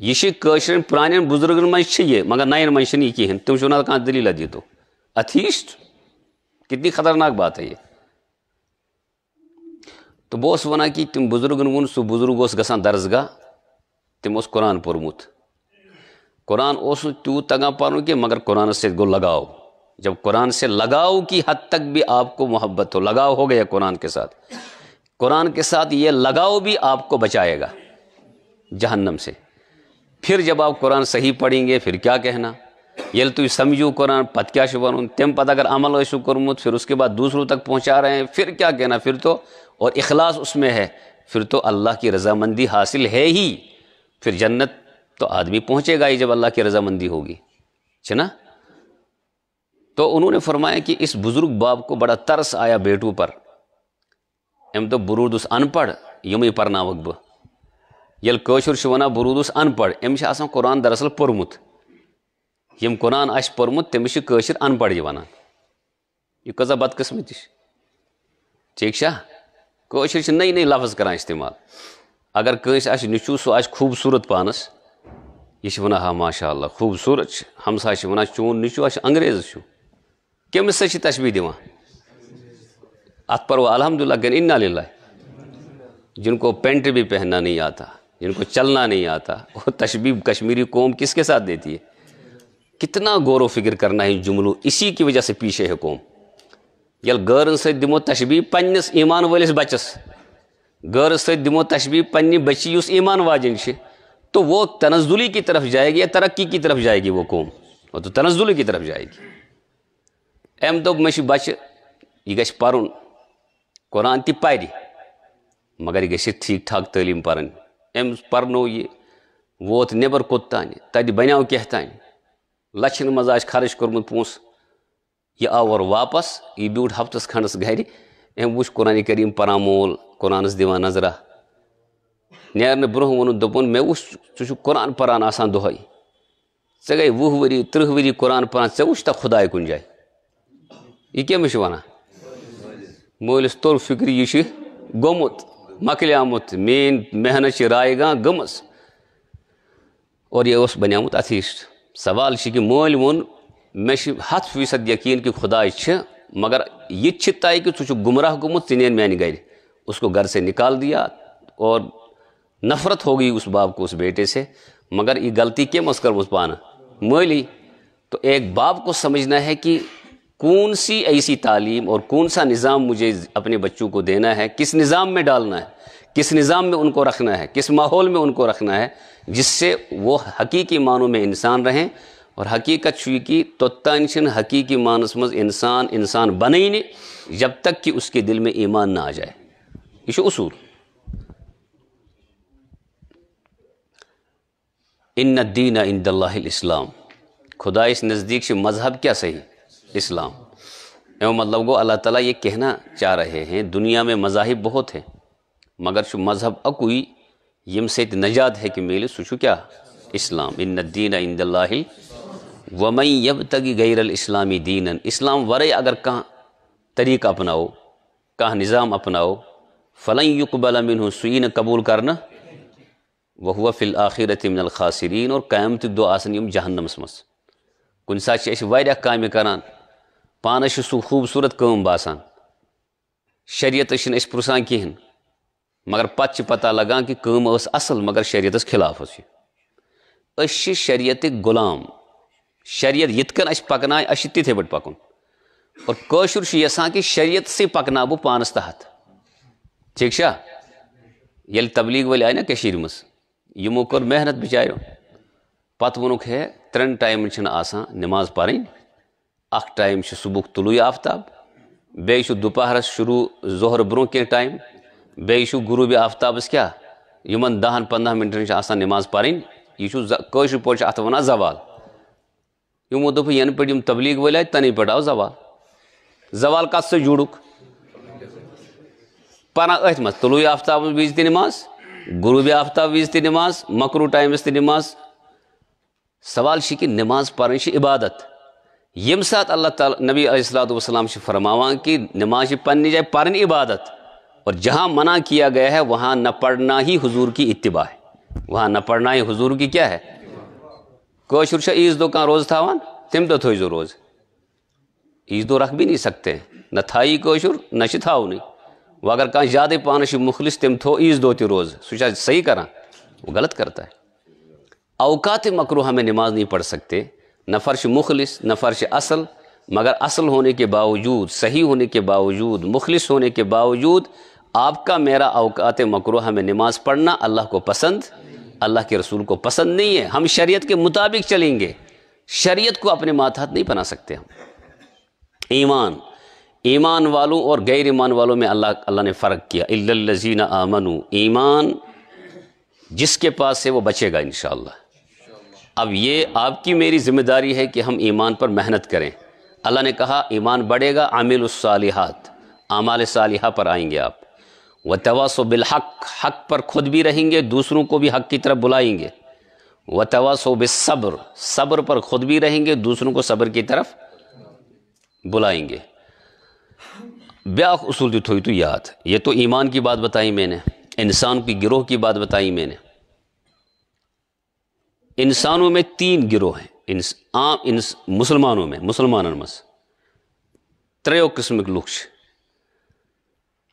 यह कशर पुरान बुजुर्ग मज ये मगर नयन मंशन यह कहें तुम चुना तो कह दिली लदी तो अथीस्ट कितनी खतरनाक बात है ये तो बहुत वन कि तुम बुजुर्गन वो बुजुर्ग उस दर्जगा उस कुरान पोर्मुत कुरान उस तू तगा पानो कि मगर कुरान से गो लगाओ जब कुरान से लगाओ की हद तक भी आपको मोहब्बत हो लगाव हो गया कुरान के साथ कुरान के साथ ये लगाओ भी आपको बचाएगा जहन्नम से फिर जब आप कुरान सही पढ़ेंगे फिर क्या कहना ये तु समझू कुरान पत क्या बन तेम पत अगर अमल ऐसु कर्मुत फिर उसके बाद दूसरों तक पहुँचा रहे हैं फिर क्या कहना फिर तो और अखलास उसमें है फिर तो अल्लाह की रजामंदी हासिल है ही फिर जन्नत तो आदमी पहुंचेगा ही जब अल्लाह की रजामंदी होगी है ना तो उन्होंने फरमाया कि इस बुज़ुर्ग बाप को बड़ा तरस आया बेटू पर एम तो बुरूदस अनपढ़ यम पर्नावक बल कशुर वन बुरूदस अनपढ़ एम कुरान दरअसल पोर्मुत यम कुरान पोर्मुत तमिश कशर अनपढ़ वन यह कजा बदकस्मत ठीक छा नई नई लफ्ज कर इस्तेमाल अगर कंस निचू सह खूबसूरत पानस यह हाँ माशा खूबसूरत हमसा वन चोन नचू अंग्रेज कम से तशबी दिवान अत पर्व अलहमदिल्ला गन इन्ना लिल्ला जिनको पेंट भी पहनना नहीं आता जिनको चलना नहीं आता वो तशबी कश्मीरी कौम किसके साथ देती है कितना गौर फिक्र करना है जुमलू इसी की वजह से पीछे है कौम यल गरन समो तशबीब पन्नस ईमान वलिस बचस गरन समो तशबीब पन्नि बची उस ईमान से तो वो तनजुली की तरफ जाएगी या तरक्की की तरफ जाएगी वो कौम वो तो तनजुली की तरफ जाएगी एम तो मश बच यह गश पन कुरान ती पारि मगर यह गि ठीक ठाक तलीम पन एम पर्नो ये वोत तो नबर कोत तान तद बनो कह तान लचन मज आज खर्च कर्मुत पोस यह आवर वापस यह ब्यूट हफ्त खंडस घर एम वुच कुरानी करीम परान मोल कुरानस दिवान नजरा نیرنہٕ برونٛہہ ووٚنُن دوٚپُن مےٚ وُچھ ژٕ چھُکھ قۄرآن پَران آسان دۄہَے ژےٚ گٔے وُہ ؤری تٕرٛہ ؤری قۄرآن پَران ژےٚ وُچھ تا خۄداے کُنہِ جایہِ یہِ کٔمِس چھِ وَنان مٲلِس توٚر فِکرِ یہِ چھِ گوٚمُت مۄکلیٛومُت میٛٲنۍ محنت چھِ رایگاں گٔمٕژ اور یہِ اوس بَنیٛومُت اَتھیٖسٹ سوال چھِ کہِ مٲلۍ ووٚن مےٚ چھِ ہَتھ فیٖصد یقیٖن کہِ خۄداے چھِ مگر یہِ تہِ چھِ طے کہِ ژٕ چھُکھ گُمراہ گوٚمُت ژٕ نین میٛانہِ گَرِ اس کو گَرٕ سے نِکال دِیا اور नफरत होगी उस बाप को उस बेटे से मगर ये गलती के मस्कर मुस्पाना मोली तो एक बाप को समझना है कि कौन सी ऐसी तालीम और कौन सा निज़ाम मुझे अपने बच्चों को देना है किस निज़ाम में डालना है किस निज़ाम में उनको रखना है किस माहौल में उनको रखना है जिससे वो हकीकी मानों में इंसान रहें और हकीकत छू की तो तनशन हकीकी मानस मज इंसान इंसान बने ही नहीं जब तक कि उसके दिल में ईमान ना आ जाए ये उसूल इन दीन इस्लाम खुदा इस नज़दीक से मज़हब क्या सही इस्लाम एवं मतलब को अल्लाह ताला ये कहना चाह रहे हैं दुनिया में मज़ाहिब बहुत हैं मगर शु मज़हब अकुई यम से नजात है कि मेले सुशु क्या इस्लाम इन दीन इंदल्ला वमई यब तक गैर इस्लामी दीन इस्लाम वर अगर कहाँ तरीक़ा अपनाओ कहाँ निज़ाम अपनाओ फलई युकबल मिन सुन कबूल करना वह फिल आखिरत मिनल खासरीन और क़यामत दो आसन यम जहन्नमस मज कुन सह कामे करान पानस सू खूबसूरत कम बासान शरीयत पुसान कहें मगर पत् पता लगान कि कम असल मगर शरीयत खिलाफ शरीयत गुलाम शरीयत यथ कन पकनाय तिथे पे पकन और कशुर यसान कि शरीयत से पकना बह पानस तहत ठीक ये तबलीग वाले आए ना कशीर मज यमो कर् मेहनत बिचारो पत् वोनुक है त्रेन टाइम नमाज पन अख टाइम सुबह तुलु आफ्ताब बे दोपहरस शुरू जोहर ब्रो कह टाइम बे गुरूब आफ्ताबस क्या इन दहन पंद्रह मिनटन नमाज पन यह पे अत वन जवाल यमो दोप यन तबलीग वल आए तन पे आव जवाल जवाल कत से जुड़ुक पना अथ मज तुलु आफ्ताब बीज तमाज़ गुरु भी आफ्ताब वज नमाज मकरू टाइम टाइमस नमाज सवाल कि नमाज पर्न इबादत यम सात अल्लाह तबी नबी असलातम फरमावान कि नमाज पन्न जाए पर्न इबादत और जहाँ मना किया गया है वहाँ न पढ़ना ही हजूर की इतबा है वहाँ न पढ़ना ही हजूर की क्या है कौशुर कशुर ईज दो कह रोज था वन तम तो थो रोज ईज दो रख भी नहीं सकते न था ही कौशुर न नहीं वह अगर कह ज्यादा से मुखलिस तम थो ईज दो रोज सह सही करा वो गलत करता है अवकात मकर हमें नमाज नहीं पढ़ सकते न फर्श मुखलिस न फर्श असल मगर असल होने के बावजूद सही होने के बावजूद मुखलिस होने के बावजूद आपका मेरा अवकात मकर हमें नमाज पढ़ना अल्लाह को पसंद अल्लाह के रसूल को पसंद नहीं है हम शरीयत के मुताबिक चलेंगे शरीयत को अपने माथात नहीं बना सकते हम ईमान ईमान वालों और गैर ईमान वालों में अल्लाह अल्लाह ने फ़र्क किया इल्लजीना आमनु ईमान जिसके पास है वो बचेगा इन अब ये आपकी मेरी ज़िम्मेदारी है कि हम ईमान पर मेहनत करें अल्लाह ने कहा ईमान बढ़ेगा आमिलसालिहात आमाल सालिहा पर आएंगे आप व तवासो बिलहक हक पर खुद भी रहेंगे दूसरों को भी हक की तरफ बुलाएंगे व तवासो बिसब्र सब्र पर खुद भी रहेंगे दूसरों को सब्र की तरफ बुलाएंगे ब्याख उसूल जो थोड़ी तो याद ये तो ईमान की बात बताई मैंने इंसान की गिरोह की बात बताई मैंने इंसानों में तीन गिरोह हैं इंस, आम इंस, मुसलमानों में मुसलमान में त्रो किस्मक लुक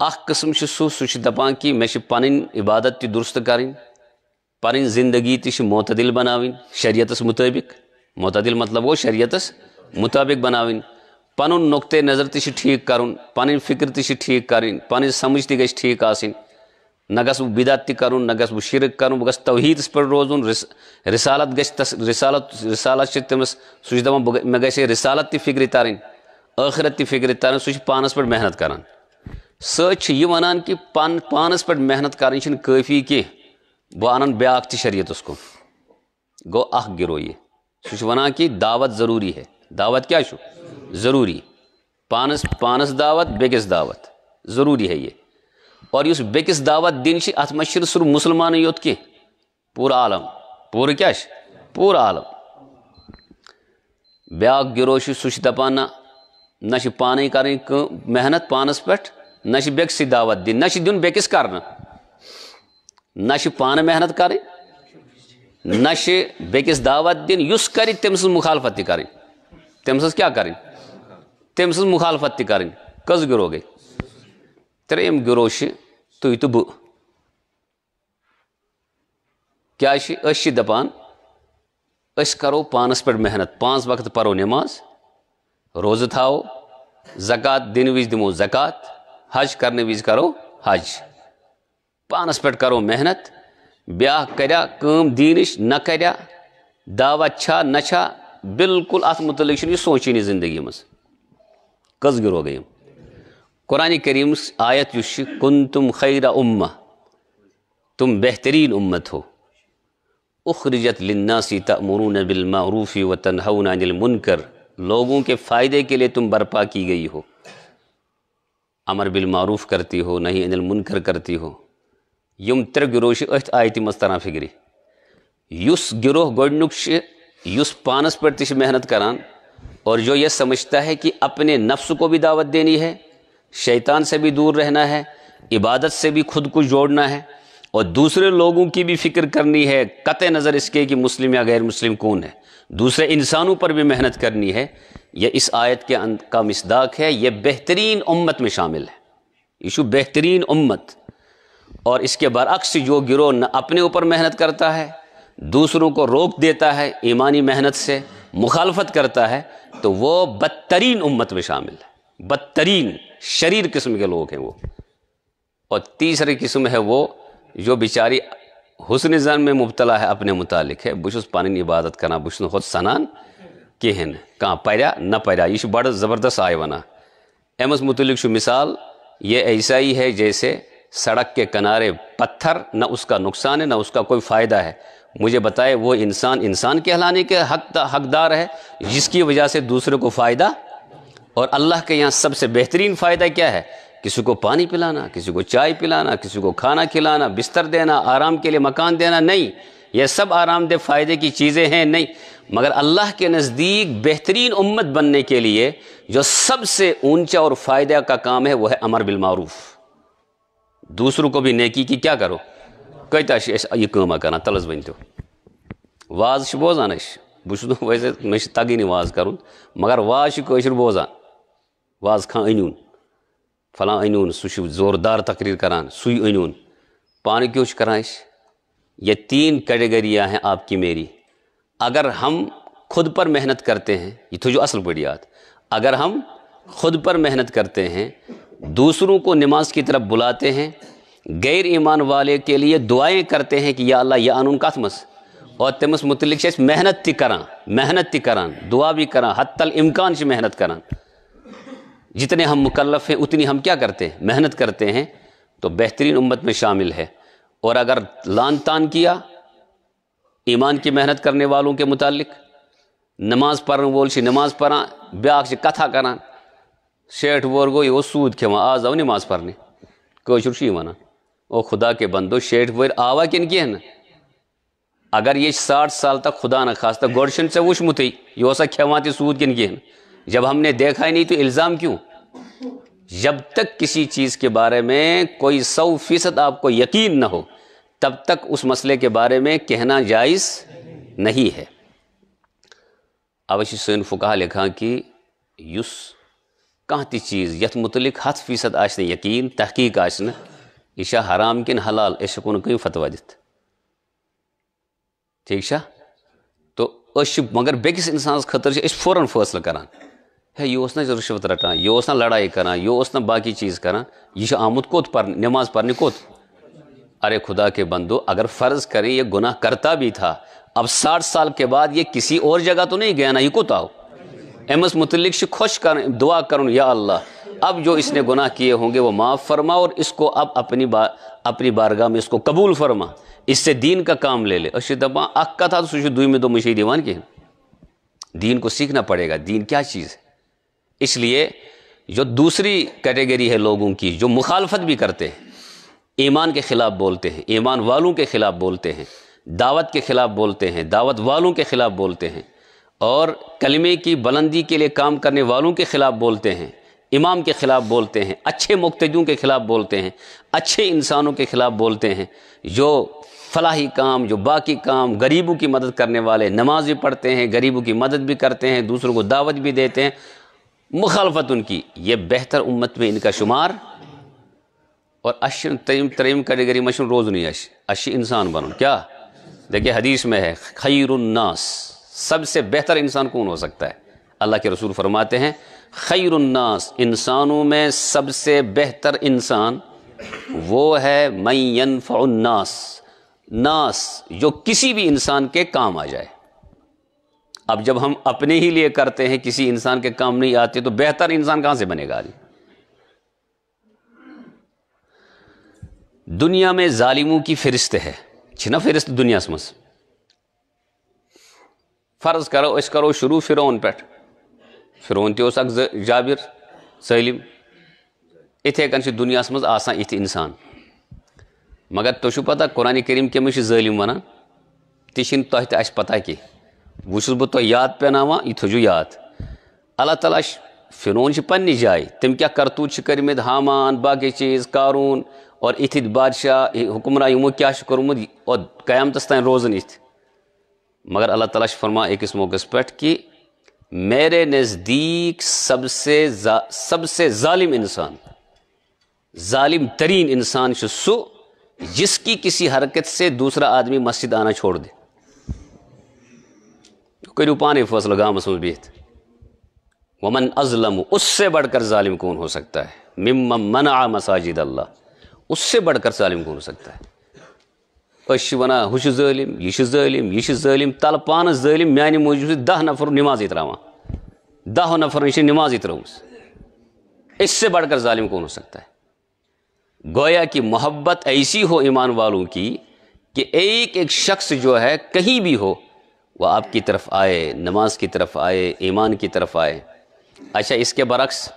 अस्म सू सह दपान कि मे पी इबादत तु दुरुस्त करें पी जिंदगी ततदिल बनाव शरीयत मुताबिक मतदिल मतलब वो शरीयत मुताबिक बनावें पन नुक्त नजर तीक कर पी फिक्र तीक कर पन समझ त ठीक आसन न गस बिदा त कर न गस शिरक कर बहु गवीद पे रोज रिस रिसालत ग रिसाल रिसालत तमस सह दपा मे ग रिसालत तिक्र तर आखरत तिक्र तर स पानस पे महनत कर सनान कि पन पानस पे महनत करें काफ़ी कह बन ब्या शरीत कु गो गिरो ये सह वन कि दावत जरूरी है दावत क्या ज़रूरी पानस पानस दावत बेकिस दावत ज़रूरी है ये और इस बेकिस दावत दिन से मह सिर्फ मुसलमान योत कह पूरा आलम पूरा क्या पूरा आलम ब्या गिरो सह दपान ना ना पान कर मेहनत पानस पे ना बेकस दावत दिन ना दिन बेकिस कर ना पान मेहनत कर ना बेकिस दावत दिन इस कर तम मुखालफत तक तमस क्या करें तमस मुखालफत त करें कस गिरो गई त्रेम गिरो तु तो बह क्या दपान करो पानस पे मेहनत पांच वक्त पो नमाज रोज थाओ जक़ात दिन वज दमो जक़ात हज करने वज करो हज पानस पे करो मेहनत ब्या कर्या दीनिश न कर्या दावत छा अच्छा, न छा बिल्कुल अत मुतल सोचानी जिंदगी मज कस गिरो गई कुरान करीम आयत यह कुन तुम खैर उम्मा तुम बेहतरीन उम्मत हो उखरजत लन्नासी तमरून बिलमरूफ़ी व तनहनकर लोगों के फ़ायदे के लिए तुम बर्पा की गई हो अमर बिलमरूफ़ करती हो नहीं अनिल मुनकर करती हो युम तिर गिरोह अथ आयत मज तरा फिक्र इस गिरोह गोडनुक युस पानस प्रतिशत मेहनत करान और जो ये समझता है कि अपने नफ्स को भी दावत देनी है शैतान से भी दूर रहना है इबादत से भी खुद को जोड़ना है और दूसरे लोगों की भी फिक्र करनी है कत नज़र इसके कि मुस्लिम या गैर मुस्लिम कौन है दूसरे इंसानों पर भी मेहनत करनी है यह इस आयत के का मसदाक है यह बेहतरीन उम्मत में शामिल है यशु बेहतरीन उम्मत और इसके बरक्स जो गिरोह न अपने ऊपर मेहनत करता है दूसरों को रोक देता है ईमानी मेहनत से मुखालफत करता है तो वो बदतरीन उम्मत में शामिल है बदतरीन शरीर किस्म के लोग हैं वो और तीसरी किस्म है वो जो बेचारी हुसन जन में मुबतला है अपने मुतालिक है बुश पानी इबादत करना बुश खुद सनान कहन कहाँ पैरा न पैरा यह बड़ ज़बरदस्त आय वन मुतल मुतलिक मिसाल ये ऐसा ही है जैसे सड़क के किनारे पत्थर न उसका नुकसान है न उसका कोई फ़ायदा है मुझे बताए वो इंसान इंसान कहलाने के हक हकदार है जिसकी वजह से दूसरों को फ़ायदा और अल्लाह के यहाँ सबसे बेहतरीन फ़ायदा क्या है किसी को पानी पिलाना किसी को चाय पिलाना किसी को खाना खिलाना बिस्तर देना आराम के लिए मकान देना नहीं यह सब आरामदेह फ़ायदे की चीज़ें हैं नहीं मगर अल्लाह के नज़दीक बेहतरीन उम्मत बनने के लिए जो सबसे ऊंचा और फायदे का काम है वह है अमर बिलमारूफ दूसरों को भी नेकी की क्या करो कहता ये काम करना तलस बन दो वाज بوزان بہس ویسے वैसे تگنی واز کر مگر واز قشر بوزان واز خان انیون فلاں انیون سہ زوردار تقریر کران سی انیون پان کیوں कर یہ तीन कैटेगरियाँ हैं आपकी मेरी अगर हम खुद पर मेहनत करते हैं ये तो जो असल बड़ी याद अगर हम खुद पर मेहनत करते हैं दूसरों को नमाज की तरफ बुलाते हैं गैर ईमान वाले के लिए दुआएं करते हैं कि या अल्लाह या अनून काथमस और तमस मुतलिक मेहनत ती करान मेहनत ती दुआ भी कर हत्तल इम्कान से मेहनत कर जितने हम मुकलफ हैं उतनी हम क्या करते हैं मेहनत करते हैं तो बेहतरीन उम्मत में शामिल है और अगर लान तान किया ईमान की मेहनत करने वालों के मुतालिक नमाज पढ़ बोल से नमाज पढ़ा ब्याह से कथा करा शेठ बोर गो यो सूद खे आज आओ नमाज पढ़ने कशुर वन ओ खुदा के बंदो शेठ बोर आवा किन ना अगर ये साठ साल तक खुदा न खास्ता गोडशन से वुशमुत यह ओसा खेवान तह सूद किन कहें जब हमने देखा ही नहीं तो इल्ज़ाम क्यों जब तक किसी चीज़ के बारे में कोई सौ फीसद आपको यकीन ना हो तब तक उस मसले के बारे में कहना जायज़ नहीं है अवश्य सोन फुका लिखा कि युस कह तह चीज़ ये मुतलिक हथ फीसद आश यकीन तहकीक आश यह हराम किन हलाल यह हको फतवा दिथ ٹھیٖک چھا تو أسۍ چھِ مگر بیٚکِس اِنسانَس خٲطرٕ چھِ أسۍ فوراً فٲصلہٕ کَران ہے یہِ اوس نہ رُشوَت رَٹان یہِ اوس نہ لڑایہِ کَران یہِ اوس نہ باقٕے چیٖز کَران یہِ چھُ آمُت کوٚت پَرنہِ نٮ۪ماز پَرنہِ کوٚت ارے خدا کے بندو اگر فرض کرے یہ گناہ کرتا بھی تھا اب ساٹھ سال کے بعد یہ کسی اور جگہ تو نہیں گیا نا یہ کوٚت آو أمِس متعلق چھِ خۄش کَرُن دُعا کَرُن یا اللہ اب جو اس نے گناہ کیے ہوں گے وہ معاف فرما اور اس کو اب اپنی با अपनी बारगाह में इसको कबूल फरमा इससे दीन का काम ले ले अशी दबा अक का था तो सुशु दुई में दो मुशी दीवान के दीन को सीखना पड़ेगा दीन क्या चीज़ है इसलिए जो दूसरी कैटेगरी है लोगों की जो मुखालफत भी करते हैं ईमान के ख़िलाफ़ बोलते हैं ईमान वालों के ख़िलाफ़ बोलते हैं दावत के ख़िलाफ़ बोलते हैं दावत वालों के ख़िलाफ़ बोलते हैं और कलमे की बुलंदी के लिए काम करने वालों के ख़िलाफ़ बोलते हैं इमाम के ख़िलाफ़ बोलते हैं अच्छे मुक्तजों के ख़िलाफ़ बोलते हैं अच्छे इंसानों के ख़िलाफ़ बोलते हैं जो फलाही काम जो बाकी काम गरीबों की मदद करने वाले नमाज भी पढ़ते हैं गरीबों की मदद भी करते हैं दूसरों को दावत भी देते हैं मुखालफत उनकी ये बेहतर उम्मत में इनका शुमार और अश तरीम तरीम कैटेगरी मशन रोज़ नहीं अश अश इंसान बनो क्या देखिए हदीस में है खैरनास सबसे बेहतर इंसान कौन हो सकता है अल्लाह के रसूल फरमाते हैं खैरन्नास इंसानों में सबसे बेहतर इंसान वो है मैन फ़नास नास जो किसी भी इंसान के काम आ जाए अब जब हम अपने ही लिए करते हैं किसी इंसान के काम नहीं आते तो बेहतर इंसान कहां से बनेगा जी दुनिया में जालिमों की फहरिस्त है छिना फहरिस्त दुनिया समझ फर्ज करो इस करो शुरू फिर उन पर फिरौन तो जाबिर सलम इथे कन दुनिया मज आसान इथ इंसान मगर तुम तो पता कुरानी करीम के मे कम वन वनान तह तो पता कह वह बह तुह याद पाना यह थोजो याद अल्लाह ताला फिरौन पन्नी जाए तम क्या करतूत कर्म हामान बाकी चीज़ कारून और इथ बादशाह हुकुमरान यमो क्या कर्मुत और क्यामत तान रोजन इथ मगर अल्लाह तला फरमा अकिस मौक पे कि मेरे नज़दीक सबसे सबसे जालिम इंसान जालिम तरीन इंसान शु जिसकी किसी हरकत से दूसरा आदमी मस्जिद आना छोड़ दे करू पानी फसल गाम बीत वमन अजलम उससे बढ़कर जालिम कौन हो सकता है मिम मना मसाजिद अल्लाह उससे बढ़कर जालिम कौन हो सकता है أسۍ چھِ وَنان ہُہ چھُ ظٲلِم یہِ چھُ ظٲلِم یہِ چھُ ظٲلِم تَلہٕ پانہٕ ظٲلِم میٛانہِ موٗجوٗب چھِ دَہ نفر نِمازٕے ترٛاوان دَہو نفرَن چھِ نِمازٕے ترٛٲومٕژ اس سے بَڑھ کر ظالِم کون ہو سکتا ہے گویا کہ मोहब्बत ऐसी हो ईमान वालों की कि एक एक शख्स जो है कहीं भी हो वह आपकी तरफ आए नमाज की तरफ आए ईमान की तरफ आए अच्छा इसके बरक्स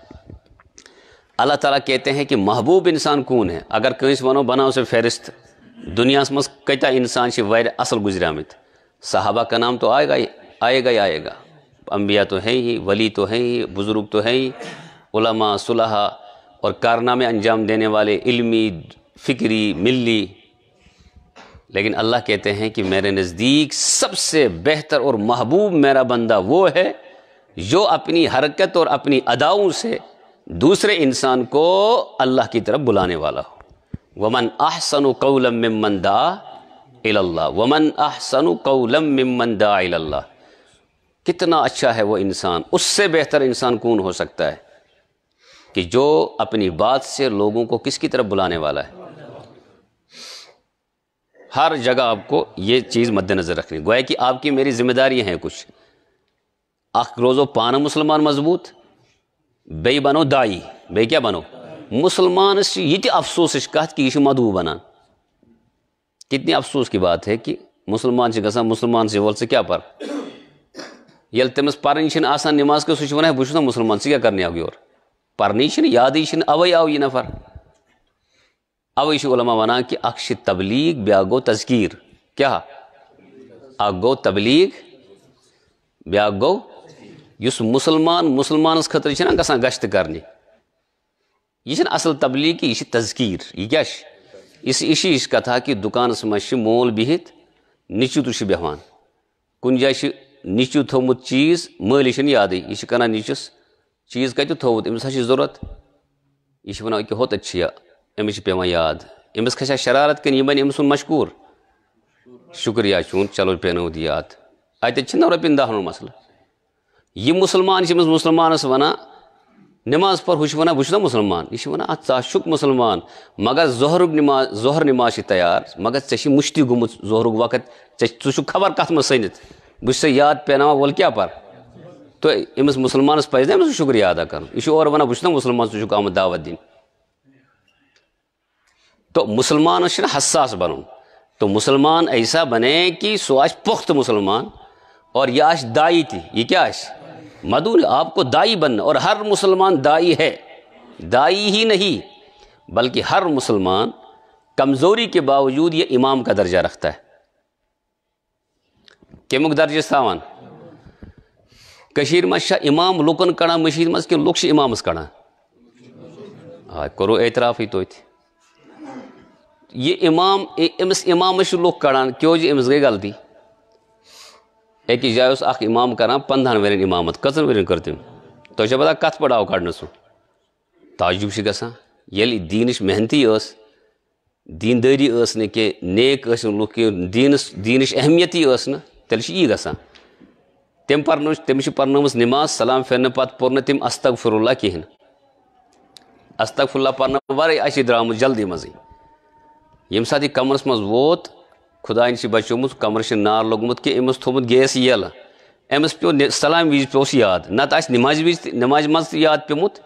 अल्लाह ताला कहते हैं कि महबूब इंसान कौन है अगर कंस वनो बना उसे फहरिस्त दुनिया मज कत इंसान असल गुजराम सहाबा का नाम तो आएगा ही आएगा ही आएगा अम्बिया तो है ही वली तो है ही बुज़ुर्ग तो है ही उलमा सुलह और कारनामे अंजाम देने वाले इल्मी फ़िक्री मिली लेकिन अल्लाह कहते हैं कि मेरे नज़दीक सबसे बेहतर और महबूब मेरा बंदा वो है जो अपनी हरकत और अपनी अदाओं से दूसरे इंसान को अल्लाह की तरफ बुलाने वाला हो वमन अहसन कौलम मिमन दा इल्ला वमन अहसन कौलम मिमन दा इल्ला कितना अच्छा है वो इंसान उससे बेहतर इंसान कौन हो सकता है कि जो अपनी बात से लोगों को किसकी तरफ बुलाने वाला है हर जगह आपको ये चीज़ मद्देनज़र रखनी गोया कि आपकी मेरी जिम्मेदारियां हैं कुछ अख रोज़ो पाना मुसलमान मजबूत बे बनो दाई बे क्या बनो मुसलमान ये तो अफसोस कत कि यह मधु बनान कितनी अफसोस की बात है कि मुसलमान गसा मुसलमान से वल क्या पर ये तमिस पर्न आसान नमाज के सह वन बहुत मुसलमान से क्या करने आव योर पर्न याद ही अवे आव यह नफर अवे उलमा वन कि अख तबलीग ब्या गो तजकीर क्या अख गो तबलीग ब्या गो इस मुसलमान खतरे खतर गश्त करने यह असल तबलीग यह तजकीर यह क्या इस इशी इस कथा कि दुकान मह मोल बिहित निचु तो बेहान कुन जाए निचु थोमुत चीज मल याद यह कान निचस चीज कत थोत जरूरत यह वन अकि होत अमिस पे याद अमिस खसा शरारत कि यह बन अमि मशकूर शुक्रिया चून चलो पेनो याद अत रोपन दहन मसल यह मुसलमान मुसलमान वन नमाज पर हुश वना वुशना मुसलमान यह वन अच्छा शुक मुसलमान मगर जहर नमाज जहर नमाज तैयार मगर ऐसे मुश्ती गुम जहर वक्त ऐ खबर कत मह सनित बह याद पेनान वोल क्या पर तो अमिस मुसलमान पज ना अमिस शुक्रिया अदा कर यह और वन वुशना मुसलमान चुक तो आमुत दावत दिन तो मुसलमान हसास बन तो मुसलमान ऐसा बने कि सह पुख्त मुसलमान और यह आई ती यह क्या मधु ने आपको दाई बन और हर मुसलमान दाई है दाई ही नहीं बल्कि हर मुसलमान कमज़ोरी के बावजूद ये इमाम का दर्जा रखता है मुख दर्ज सामान कशीर मशा इमाम लुकन कड़ा मशीद मस के लुक इमाम कड़ा हाँ करो एतराफ ही तो ये इमाम इमस इमाम लुक कड़ान क्यों जी अम्स गई गलती एके जायोस अख इमाम करान पंदान वरियन इमामत कचन वरियन कर तम तो तुम पता कत पड़ाव कड़न सो ताजुब ग ये दीन मेहनती दीनदारी कह नेक लुक दीन दीन अहमियत तेल यी ग तम पर्न तमिस पर्नम नमाज सलाम फिरन पत् पोर तम अस्तफरुल्ला कहें अस्तफरुल्ला पर्न वर अ द्राम जल्दी मज ये कमरस मज वोत खुदा खुदान बचोमुत से नार लोगमुत कि अमस थोमुत गैस यल अमस पे सलाम वज पे याद नत नमाज वज नमाज मज याद पेमुत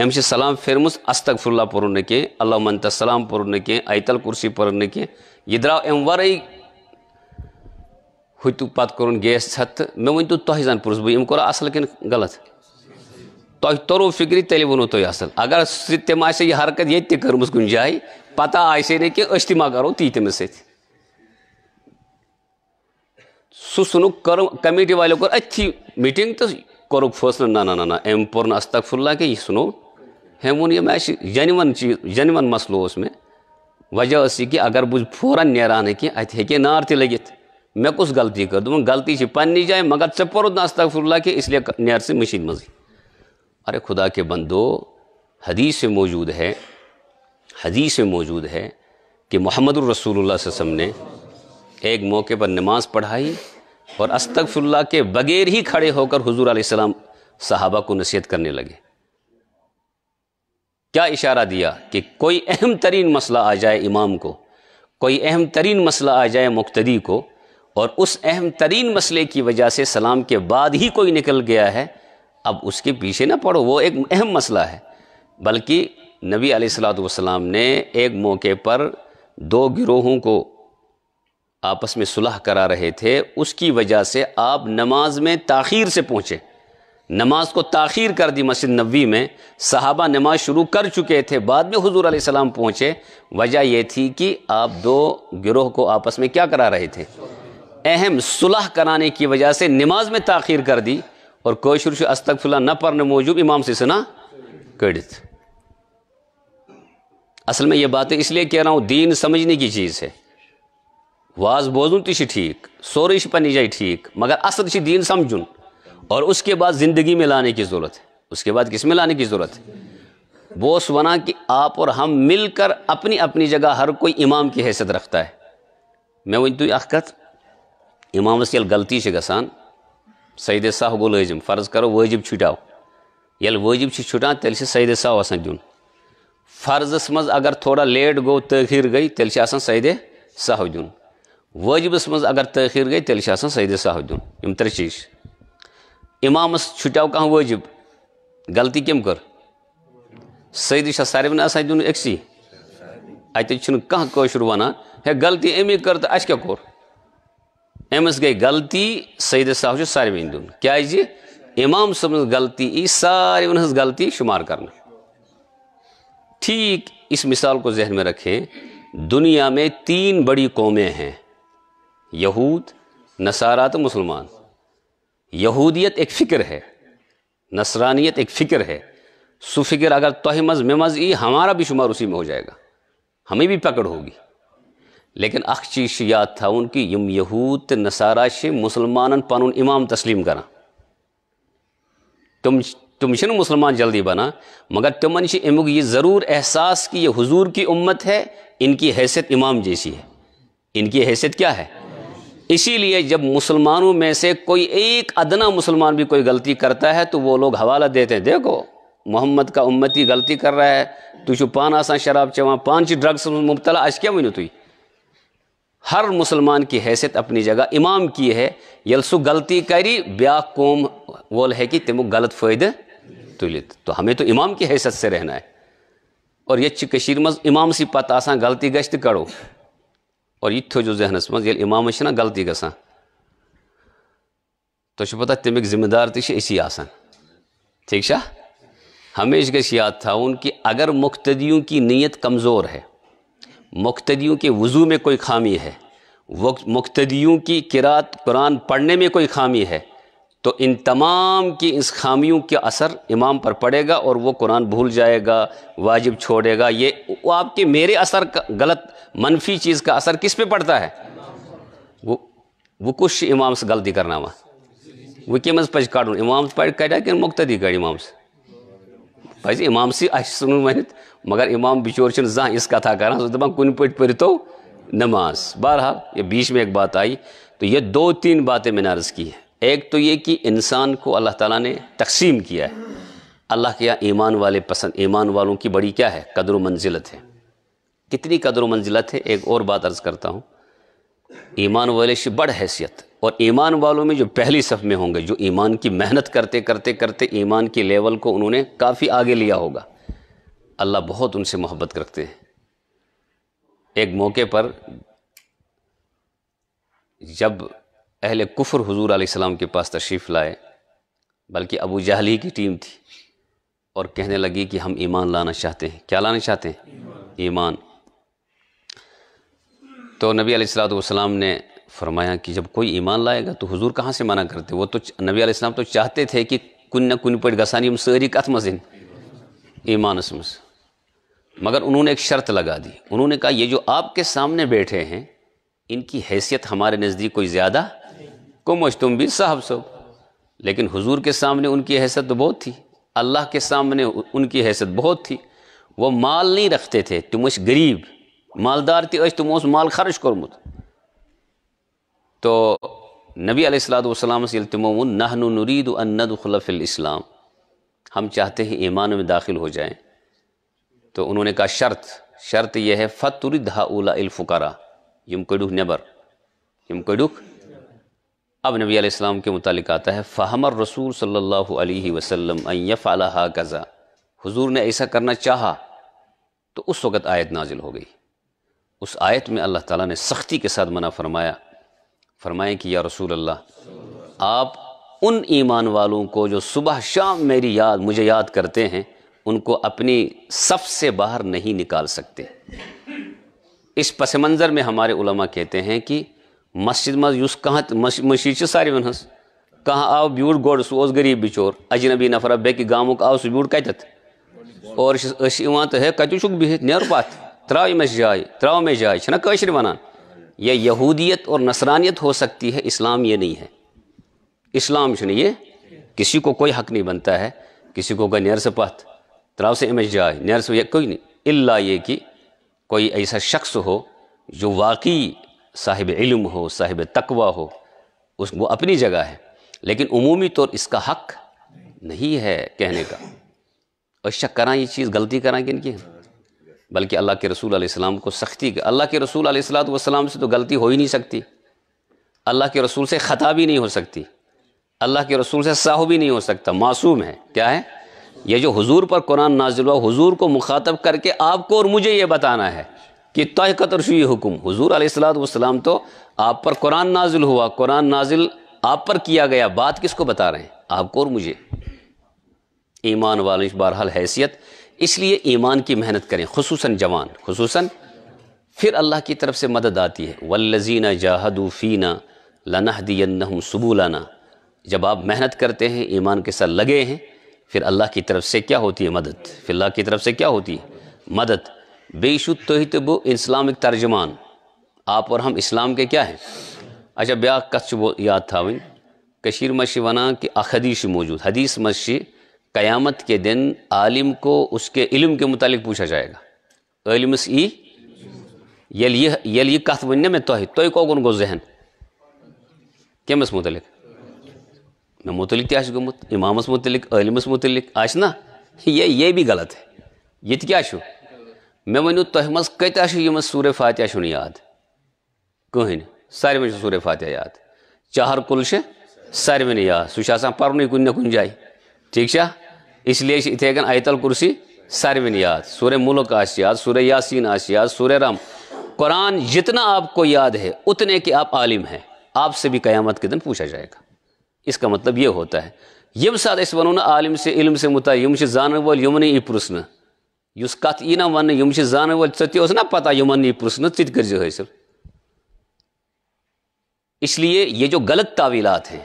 अम से सलाम फेरम अस्तगफुल्ला पोर न कह अल्लाह मनत सलाम पोर न कह आयतल कुर्सी पोर न कह यह द्रा अम वर हुत पत् कोर गैस छत मे वन तो तुह जन पुरुष बम कोर असल कि गलत तुह तरो फिक्र तेल वो तुम असल अगर तम आ हरकत ये कर्म कुन जाए पता आसे ना मा करो ती तमि सत्य सुसुनु कर कमेटी वालों को अच्छी मीटिंग तो करो फैसला ना ना ना ना एम पोर्न अस्तफुल्ला के ये सुनो हेमोन ये मैं जनवन चीज जनवन मसलो उस उसमें वजह ऐसी कि अगर बुझ फौरन है कि अत हे नार ते लगित मे कुछ गलती कर दोन गलती पन्नी जाए मगर ऐसे पोरुद नस्तफुल्ला के इसलिए नर से मशीन मजी अरे खुदा के बंदो हदीस मौजूद है हदीस मौजूद है कि मोहम्मद रसूल ने एक मौके पर नमाज पढ़ाई और अस्तगफुल्ला के बगैर ही खड़े होकर हुजूर आसमाम सहाबा को नसीहत करने लगे क्या इशारा दिया कि कोई अहम तरीन मसला आ जाए इमाम को कोई अहम तरीन मसला आ जाए मुख्तदी को और उस अहम तरीन मसले की वजह से सलाम के बाद ही कोई निकल गया है अब उसके पीछे ना पड़ो वो एक अहम मसला है बल्कि नबी सलाम ने एक मौके पर दो गिरोहों को आपस में सुलह करा रहे थे उसकी वजह से आप नमाज में ताखीर से पहुँचे नमाज को ताखीर कर दी मस्जिद नबी में साहबा नमाज शुरू कर चुके थे बाद में हजूर आसमाम पहुँचे वजह यह थी कि आप दो गिरोह को आपस में क्या करा रहे थे अहम सुलह कराने की वजह से नमाज में ताखीर कर दी और कोई शुरू फुला न पढ़ने मौजूद इमाम से सुना कड़ित असल में ये बातें इसलिए कह रहा हूँ दीन समझने की चीज़ है वाज बोझन ठीक सोरे पन्नी जाए ठीक मगर असल दीन समझुन और उसके बाद ज़िंदगी में लाने की ज़रूरत है उसके बाद किस में लाने की ज़रूरत है बोस वना कि आप और हम मिलकर अपनी अपनी जगह हर कोई इमाम की हैसियत रखता है मैं तो वो तुम अखत इमाम यल गलती गसान सैद साह गो लजिम फ़र्ज करो वजिब छुटाओ ये वजिब छुटान तेल से सैद साह आसान दिन फ़र्जस मज अगर थोड़ा लेट गो तखिर गई तेल सैद साह दिन وٲجِبَس منٛز اگر تٲخیٖر گٔے تیٚلہِ چھِ آسان سعیدِ سہو دیُن یِم ترٛےٚ چیٖز چھِ اِمامَس چھُٹیو کانٛہہ وٲجِب غلطی کٔمۍ کٔر سعیدِ چھا ساروٕے نہٕ آسان دیُن أکسی اَتہِ چھُنہٕ کانٛہہ کٲشُر وَنان ہے غلطی أمی کٔر تہٕ اَسہِ کیٛاہ کوٚر أمِس گٔے غلطی سعیدِ سہو چھُ ساروٕے دیُن کیٛازِ اِمام صٲبٕنۍ غلطی یی ساروٕن ہٕنٛز غلطی شُمار کرنہٕ ठीक इस मिसाल को जहन में रखें दुनिया में तीन बड़ी कौमें हैं यहूद नसारा तो मुसलमान यहूदियत एक फ़िक्र है नसरानियत एक फ़िक्र है अगर फिक्र मज में मज़ ई हमारा भी शुमार उसी में हो जाएगा हमें भी पकड़ होगी लेकिन अख चीज याद था उनकी यम यहूद नसारा से मुसलमान पन इमाम तस्लीम करा तुम तुम से मुसलमान जल्दी बना मगर तुमन से अमुक ये ज़रूर एहसास कि यह हुजूर की उम्मत है इनकी हैसियत इमाम जैसी है इनकी हैसियत क्या है इसीलिए जब मुसलमानों में से कोई एक अदना मुसलमान भी कोई गलती करता है तो वो लोग हवाला देते हैं देखो मोहम्मद का उम्मती गलती कर रहा है तुझ पान आसान शराब चवा पांच ड्रग्स मुबतला आज क्या वन तु हर मुसलमान की हैसियत अपनी जगह इमाम की है यल सु गलती करी ब्या कौम वोल है कि तमु गलत फ़ायदे तुलित तो हमें तो इमाम की हैसियत से रहना है और ये कशीर मज इमाम सी पता आसान गलती गश्त करो और ये थोजो जहनस मे इमाम ना गलती ग तो पता तमिक जिम्मेदार ती आसान ठीक है हमेश गश याद थाउन कि अगर मुख्तियों की नीयत कमज़ोर है मुख्तियों के वज़ू में कोई खामी है मुख्तियों की किरात कुरान पढ़ने में कोई खामी है तो इन तमाम की इस खामियों के असर इमाम पर पड़ेगा और वो कुरान भूल जाएगा वाजिब छोड़ेगा ये वो आपके मेरे असर का गलत मनफी चीज़ का असर किस पे पड़ता है वो वो कुछ इमाम से गलती करना वहाँ वो के मज पज काटू इमाम पढ़ कटा कि मुख्तदी कर इमाम से पज इमाम से अन वन मगर इमाम बिचोर जहाँ इस कथा कर सो दपान कुन पट पढ़ तो नमाज बहरहाल ये बीच में एक बात आई तो ये दो तीन बातें मैंने अर्ज़ की है एक तो ये कि इंसान को अल्लाह ताला ने तकसीम किया है अल्लाह के यहाँ ईमान वाले पसंद ईमान वालों की बड़ी क्या है कदर मंजिलत है कितनी कदर मंजिलत है एक और बात अर्ज़ करता हूँ ईमान वाले से बड़ हैसियत और ईमान वालों में जो पहली सफ़ में होंगे जो ईमान की मेहनत करते करते करते ईमान के लेवल को उन्होंने काफ़ी आगे लिया होगा अल्लाह बहुत उनसे मोहब्बत करते हैं एक मौके पर जब अहल कुफर हजूर आसमाम के पास तशरीफ़ लाए बल्कि अबू जहली की टीम थी और कहने लगी कि हम ईमान लाना चाहते हैं क्या लाना चाहते हैं ईमान तो नबी आलाम ने फरमाया कि जब कोई ईमान लाएगा तो हुजूर कहाँ से मना करते वो तो नबी आलाम तो चाहते थे कि कुन न कुन पट गसानी हम सारी कथ मजिन ईमान मगर उन्होंने एक शर्त लगा दी उन्होंने कहा ये जो आपके सामने बैठे हैं इनकी हैसियत हमारे नज़दीक कोई ज़्यादा कुमश तुम भी साहब सब लेकिन हुजूर के सामने उनकी हैसियत तो बहुत थी अल्लाह के सामने उनकी हैसियत बहुत थी वो माल नहीं रखते थे तुम उस गरीब मालदार थे तुम उस माल खर्च कर्मुत तो नबी अलैहिस्सलाम से तुम नहनु नुरीद अनदखलफिल इस्लाम हम चाहते हैं ईमान में दाखिल हो जाएं तो उन्होंने कहा शर्त शर्त यह है फ़तुरद हाउला इलफ़ुकरा यम कड़ुख नेबर यम कड़ुख अब नबी आलाम के मुतालिक आता है फ़हमर रसूल सल्ला वसम फ़ला कज़ा हुजूर ने ऐसा करना चाहा तो उस वक़्त आयत नाजिल हो गई उस आयत में अल्लाह ताला ने सख्ती के साथ मना फरमाया फरमाए कि या रसूल अल्लाह आप उन ईमान वालों को जो सुबह शाम मेरी याद मुझे याद करते हैं उनको अपनी सफ से बाहर नहीं निकाल सकते इस पस मंज़र में हमारे उलमा कहते हैं कि मस्जिद मज युस कहाँ मशीद सारवन हज कह आव ब्यूर गोड़ सह गरीब बिचोर अजनबी नफरा बेकि गामुक आव सू ब्यूर कत और तो हे कत बिहत नेर पथ त्रा यमस जाय त्रा मे जाय कशर वनान यह यहूदियत और नसरानियत हो सकती है इस्लाम ये नहीं है इस्लाम से ये किसी को कोई हक नहीं बनता है किसी को नेर से पथ त्राव से इमस जाए नेर से कोई नहीं इल्ला ये कि कोई ऐसा शख्स हो जो वाकई साहिब इल्म हो साहिब तकवा हो उस वो अपनी जगह है लेकिन उमूमी तौर इसका हक नहीं है कहने का और शक करा ये चीज़ गलती करा किन की बल्कि अल्लाह के रसूल आसमाम को सख्ती के अल्लाह के रसूल आसलाम से तो गलती हो ही नहीं सकती अल्लाह के रसूल से ख़ता भी नहीं हो सकती अल्लाह के रसूल से साहु भी नहीं हो सकता मासूम है क्या है ये जो हुजूर पर कुरान नाजिल हुआ हुजूर को मुखातब करके आपको और मुझे ये बताना है कि तय कतरशु ये हजूर आसलाम तो आप पर कुरान नाजिल हुआ कुरान नाजिल आप पर किया गया बात किसको बता रहे हैं आपको और मुझे ईमान वाले बहरहाल हैसियत इसलिए ईमान की मेहनत करें खसूस जवान खसूस फिर अल्लाह की तरफ से मदद आती है वल्लजीना जाहदूफ़ीना लनहदीन सबूलाना जब आप मेहनत करते हैं ईमान के साथ लगे हैं फिर अल्लाह की तरफ से क्या होती है मदद फिर अल्लाह की तरफ से क्या होती है मदद बेशु तो ही तोहितबो इस्लामिक तर्जमान आप और हम इस्लाम के क्या हैं अच्छा ब्या कच्छ याद था वहीं कशीर मश वना कि अखदीश मौजूद हदीस मश क़यामत के दिन आलिम को उसके इल्म के मुतल पूछा जाएगा इलमस ई यल ये कथ वन मैं तह तुम कोगुन गो जहन कमस मुतल मैं मुतल तह गुमुत इमामस मुतलिक इलमस मुतलिक ना ये ये भी गलत है ये तो क्या مےٚ ؤنِو تۄہہِ منٛز کۭتیٛاہ چھِ یِمَن سورہ فاتحہ چھُنہٕ یاد کٕہٕنۍ ساروٕے چھِ سورہ فاتحہ یاد چہر کُل چھِ ساروٕنی یاد سُہ چھُ آسان پَرنُے کُنہِ نہ کُنہِ جایہِ ٹھیٖک چھا اِسلیے چھِ یِتھَے کٔنۍ ایتل کُرسی ساروٕنی یاد سورہ مُلک آسہِ یاد سورہ یاسین آسہِ یاد سورہ رم कुरान जितना आपको याद है उतने के आप आलिम हैं आपसे भी क़यामत के दिन पूछा जाएगा इसका मतलब ये होता है यम साद इस वनो आलिम से इल्म से मुता यम से जान वल यमन ई पुरुष उस कत यी ना वन یِم से زانَن वो ژٕ ना पता نہ پَتہ یِمَن یہِ कर इसलिए ये जो गलत तावीलात हैं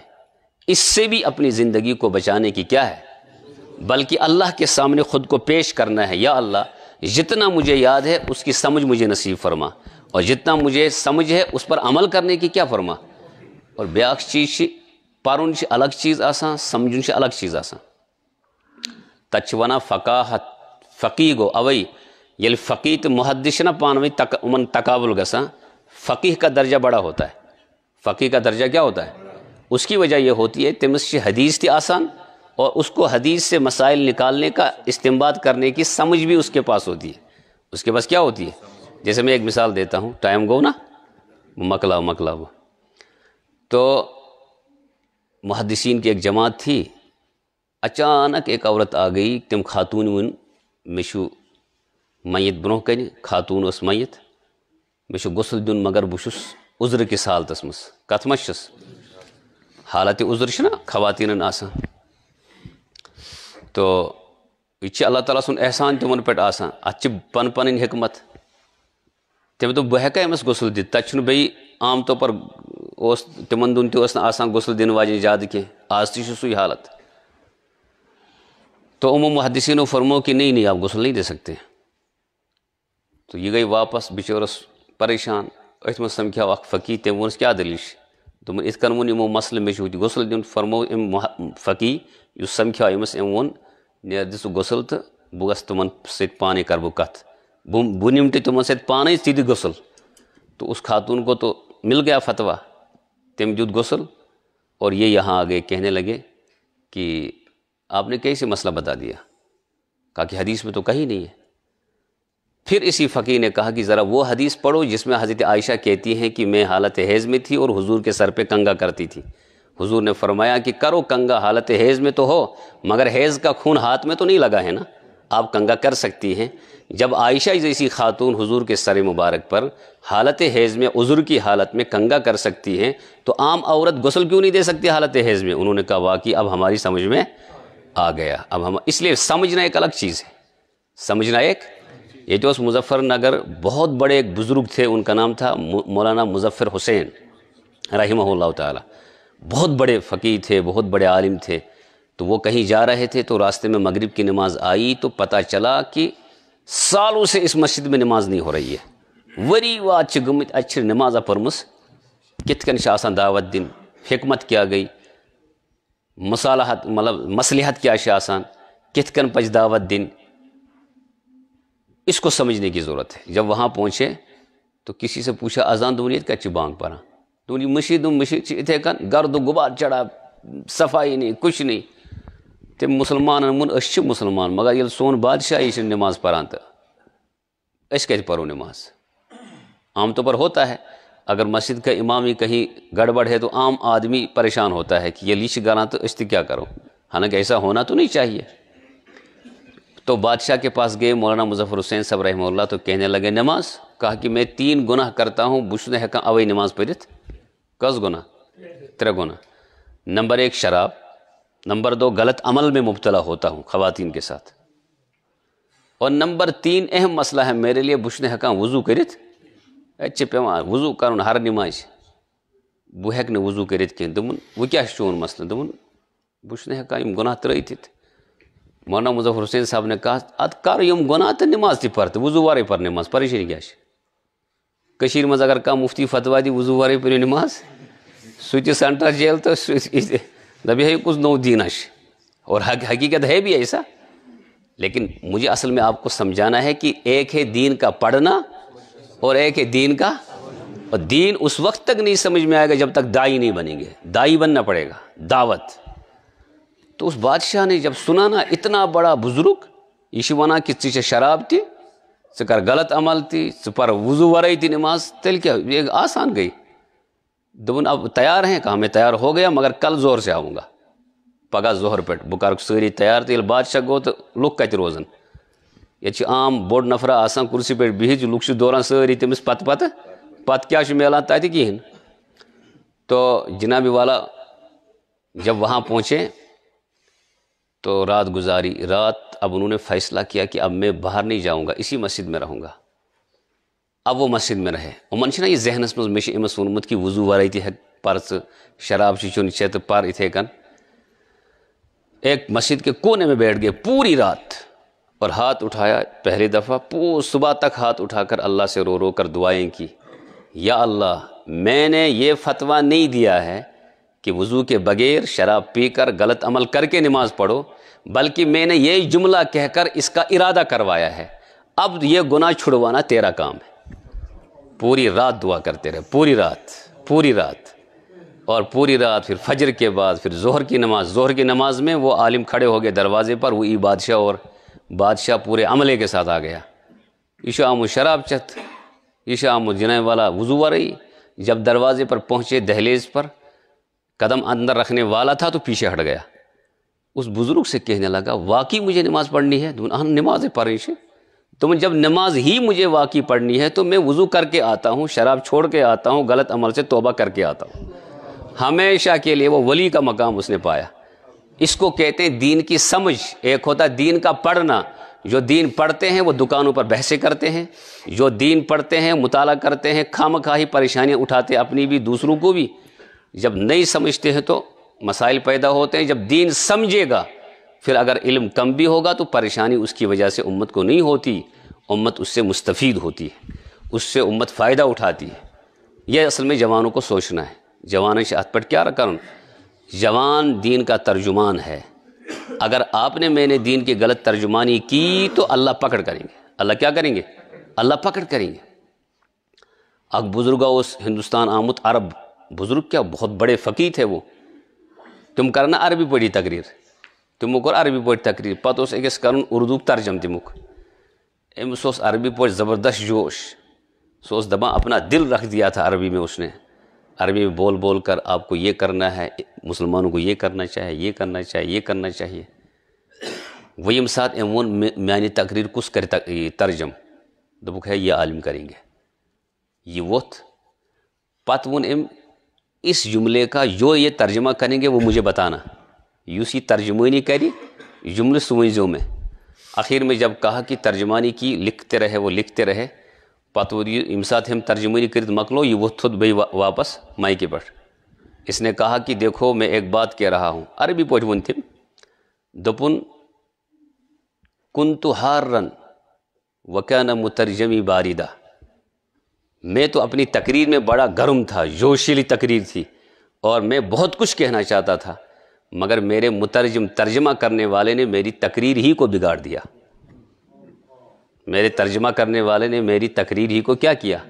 इससे भी अपनी ज़िंदगी को बचाने की क्या है बल्कि अल्लाह के सामने ख़ुद को पेश करना है या अल्लाह जितना मुझे याद है उसकी समझ मुझे नसीब फरमा और जितना मुझे समझ है उस पर अमल करने की क्या फरमा और ब्याख चीज़ पारुन से अलग चीज़ आसान समझुन से अलग चीज़ आसान तच वना फ़काहत गो अवई ये फ़कीत तो मुहदस ना पानवई तक उमन तकाबुल गसा फ़कीह का दर्जा बड़ा होता है फ़कीह का दर्जा क्या होता है उसकी वजह यह होती है तिमस हदीस थी आसान और उसको हदीस से मसाइल निकालने का इस्तेमाल करने की समझ भी उसके पास होती है उसके पास क्या होती है जैसे मैं एक मिसाल देता हूँ टाइम गो ना मकला मकला वो तो मुहदसिन की एक जमात थी अचानक एक औरत आ गई तुम खातून मे मैत ब्रोह कन खातून मैत मे गुसल दिन मगर बहुस उजर किस हालत मज कत मस हालत उजर खातन खवातीन तो यह अल्लाह ताला सुन एहसान तिमन तो पे अत पन पन हमत तम दो तो बह हेका अमस गुसल दित तथा बे आम तौर तो पर तिम दिन तुम गुसल दिन वाजन ज़्यादा कह आज तुम सू हालत तो उम मुहदसिन फरमो कि नहीं नहीं आप गसल नहीं दे सकते तो ये गई वापस बिचोरस परेशान अथ मे समख्या फकी तेम वोन क्या दलील दुम तो इत कन वो मसल मे गसल दिन फरमो अम फकी उस समख्या अमस अम वो ने गसल तो बह ग तुम पान कर बो कत बह निम तुम सत पान दि गसल तो उस खातून को तो मिल गया फतवा तम दुत गसल और ये यहाँ आ गए कहने लगे कि आपने कैसे मसला बता दिया कहा कि हदीस में तो कहीं नहीं है फिर इसी फ़कीर ने कहा कि ज़रा वो हदीस पढ़ो जिसमें हज़रत आयशा कहती हैं कि मैं हालत हैज़ में थी और हुजूर के सर पे कंगा करती थी हुजूर ने फरमाया कि करो कंगा हालत हैज़ में तो हो मगर हैज़ का खून हाथ में तो नहीं लगा है ना आप कंगा कर सकती हैं जब आयशा जैसी खातून हुजूर के सर मुबारक पर हालत हैज़ में उज़ुर की हालत में कंगा कर सकती हैं तो आम औरत गसल क्यों नहीं दे सकती हालत हैज़ में उन्होंने कहा वाकई अब हमारी समझ में आ गया अब हम इसलिए समझना एक अलग चीज़ है समझना एक ये जो मुजफ्फरनगर बहुत बड़े एक बुज़ुर्ग थे उनका नाम था मौलाना मुजफ्फ़र हुसैन रही ताला बहुत बड़े फ़कीर थे बहुत बड़े आलिम थे तो वो कहीं जा रहे थे तो रास्ते में मगरिब की नमाज़ आई तो पता चला कि सालों से इस मस्जिद में नमाज नहीं हो रही है वरी व अच्छी गुमित अच्छी नमाज़ा परमस कित कन दावत दिन हमत क्या गई मसालहत मतलब मसलहत क्या आसान कित कन पज दावत दिन इसको समझने की ज़रूरत है जब वहाँ पहुँचे तो किसी से पूछा अजान दोन का कच्ची बांग पड़ा दोन मशीद मशीद इतने कन गर्द गुबार चढ़ा सफाई नहीं कुछ नहीं तो मुसलमान वोन मुसलमान मगर ये सोन बादशाह यह नमाज परान तो अस कत पो नमाज आमतौर तो पर होता है अगर मस्जिद का इमाम ही कहीं गड़बड़ है तो आम आदमी परेशान होता है कि ये लीच गाना तो इस्त क्या करो हालांकि ऐसा होना तो नहीं चाहिए तो बादशाह के पास गए मौलाना मुजफ़र हुसैन सब रही तो कहने लगे नमाज कहा कि मैं तीन गुनाह करता हूँ बुशने हका अवई नमाज पढ़ित कस गुना त्रे गुना नंबर एक शराब नंबर दो गलत अमल में मुबतला होता हूँ ख़वान के साथ और नंबर तीन अहम मसला है मेरे लिए बुशन हकाम वज़ू करित ہے چھِ پیٚوان وضوٗ کَرُن ہر نِمازِ بہٕ ہیٚکہٕ نہٕ وضوٗ کٔرِتھ کِہیٖنۍ دوٚپُن وۄنۍ کیٛاہ چھُ چون مسلہٕ دوٚپُن بہٕ چھُس نہٕ ہیٚکان یِم گۄناہ ترٛٲیتھِتھ مولانا مُظفر حُسین صٲبنہِ کَتھ اَدٕ کَر یِم گۄناہ تہٕ نِماز تہِ پَر تہٕ وضوٗ وَرٲے پَر نِماز پریشٲنی کیٛاہ چھِ کٔشیٖرِ منٛز اگر کانٛہہ مُفتی فتوا دِ وضوٗ وَرٲے پٔرِو نِماز سُہ تہِ سٮ۪نٹَر جیل تہٕ سُہ تہِ دَپہِ ہے کُس نوٚو دیٖنا چھِ اور حقیقت ہے بھی ایسا लेकिन मुझे असल में आपको समझाना है कि एक है दीन का पढ़ना और एक है दीन का और दीन उस वक्त तक नहीं समझ में आएगा जब तक दाई नहीं बनेंगे दाई बनना पड़ेगा दावत तो उस बादशाह ने जब सुना ना इतना बड़ा बुजुर्ग यशवाना की चीज़ शराब थी कर गलत अमल थी पर वजू वरई थी नमाज तेल क्या एक आसान गई दबन अब तैयार हैं कहा मैं तैयार हो गया मगर कल जोर से आऊँगा पगा जोहर पेट बुकार सरी तैयार थी बादशाह गो तो लुक कत रोजन ये आम बोड़ नफरा आसान कुर्सी पे बिहित लुक दौरान सारी तमिस पत पत पत क्या मिलान तत कहें तो जनाब वाला जब वहाँ पहुँचे तो रात गुजारी रात अब उन्होंने फ़ैसला किया कि अब मैं बाहर नहीं जाऊँगा इसी मस्जिद में रहूँगा अब वो मस्जिद में रहे उमन ना ये जहनस मे अमस वोनमुत कि वजू वराय पर पर्च शराब चुन चे तो पर इथे कन एक मस्जिद के कोने में बैठ गए पूरी रात और हाथ उठाया पहली दफ़ा पूरी सुबह तक हाथ उठाकर अल्लाह से रो रो कर दुआएँ की या अल्लाह मैंने ये फतवा नहीं दिया है कि वज़ू के बग़ैर शराब पीकर गलत अमल करके नमाज़ पढ़ो बल्कि मैंने यही जुमला कहकर इसका इरादा करवाया है अब ये गुनाह छुड़वाना तेरा काम है पूरी रात दुआ करते रहे पूरी रात पूरी रात और पूरी रात फिर फजर के बाद फिर जोहर की नमाज़ जोहर की नमाज़ में वो आलिम खड़े हो गए दरवाज़े पर वो ई बादशाह और बादशाह पूरे अमले के साथ आ गया ईशाम शराब चत ईशाम जनै वाला वजू आ रही जब दरवाजे पर पहुँचे दहलेज़ पर कदम अंदर रखने वाला था तो पीछे हट गया उस बुज़ुर्ग से कहने लगा वाकई मुझे नमाज़ पढ़नी है हाँ नमाज पढ़ी से तो जब नमाज ही मुझे वाकई पढ़नी है तो मैं वज़ू करके आता हूँ शराब छोड़ के आता हूँ गलत अमल से तोबा करके आता हूँ हमेशा के लिए वो वली का मकाम उसने पाया इसको कहते हैं दीन की समझ एक होता दीन का पढ़ना जो दीन पढ़ते हैं वो दुकानों पर बहसें करते हैं जो दीन पढ़ते हैं मुताला करते हैं खाम खा ही परेशानियाँ उठाते हैं अपनी भी दूसरों को भी जब नहीं समझते हैं तो मसाइल पैदा होते हैं जब दीन समझेगा फिर अगर इल्म कम भी होगा तो परेशानी उसकी वजह से उम्मत को नहीं होती उम्मत उससे मुस्तफ़ होती है उससे उम्मत फ़ायदा उठाती है यह असल में जवानों को सोचना है जवान शहात पर क्या करना जवान दीन का तर्जुमान है अगर आपने मैंने दीन की गलत तर्जुमानी की तो अल्लाह पकड़ करेंगे अल्लाह क्या करेंगे अल्लाह पकड़ करेंगे अब बुज़ुर्ग उस हिंदुस्तान आमुत अरब बुज़ुर्ग क्या बहुत बड़े फ़कीर थे वो तुम करना अरबी पढ़ी तकरीर तुम कर अरबी पढ़ी तकरीर पत अकिस कर उर्दू तर्जम तुमुक अमस अरबी पढ़ ज़बरदस्त जोश सो दपा अपना दिल रख दिया था अरबी में उसने अरबी में बोल बोल कर आपको ये करना है मुसलमानों को ये करना चाहिए ये करना चाहिए ये करना चाहिए वहीम साथ एमोन मानी तकरीर कुछ कर तर्जम दबुक तो है ये आलम करेंगे ये वोथ पत वन एम इस जुमले का जो ये तर्जमा करेंगे वो मुझे बताना यूस ये तर्जमानी करी जुमले सुमजों में आखिर में जब कहा कि तर्जमानी की लिखते रहे वो लिखते रहे پتہ वो ये साथ हम तर्जुमनी करित मकलो ये वो थुत बे वापस मायके पर इसने कहा कि देखो मैं एक बात कह रहा हूँ अरबी पोच बुन थिम दपुन कुन तो हार रन वकाना मुतरजमी बारिदा मैं तो अपनी तकरीर में बड़ा गर्म था जोशीली तकरीर थी और मैं बहुत कुछ कहना चाहता था मगर मेरे मुतरजम तर्जमा करने वाले ने मेरी तकरीर ही को बिगाड़ दिया मेरे तर्जमा करने वाले ने मेरी तकरीर ही को क्या किया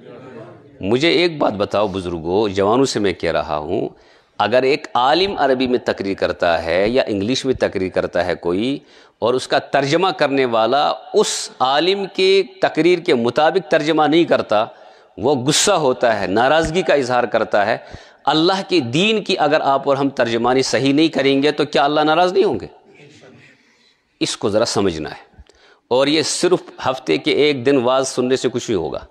मुझे एक बात बताओ बुज़ुर्गों जवानों से मैं कह रहा हूँ अगर एक आलिम अरबी में तकरीर करता है या इंग्लिश में तकरीर करता है कोई और उसका तर्जमा करने वाला उस आलिम के तकरीर के मुताबिक तर्जमा नहीं करता वो गुस्सा होता है नाराज़गी का इजहार करता है अल्लाह के दीन की अगर आप और हम तर्जमानी सही नहीं करेंगे तो क्या अल्लाह नाराज़ नहीं होंगे इसको ज़रा समझना है और ये सिर्फ हफ्ते के एक दिन वाज सुनने से कुछ भी होगा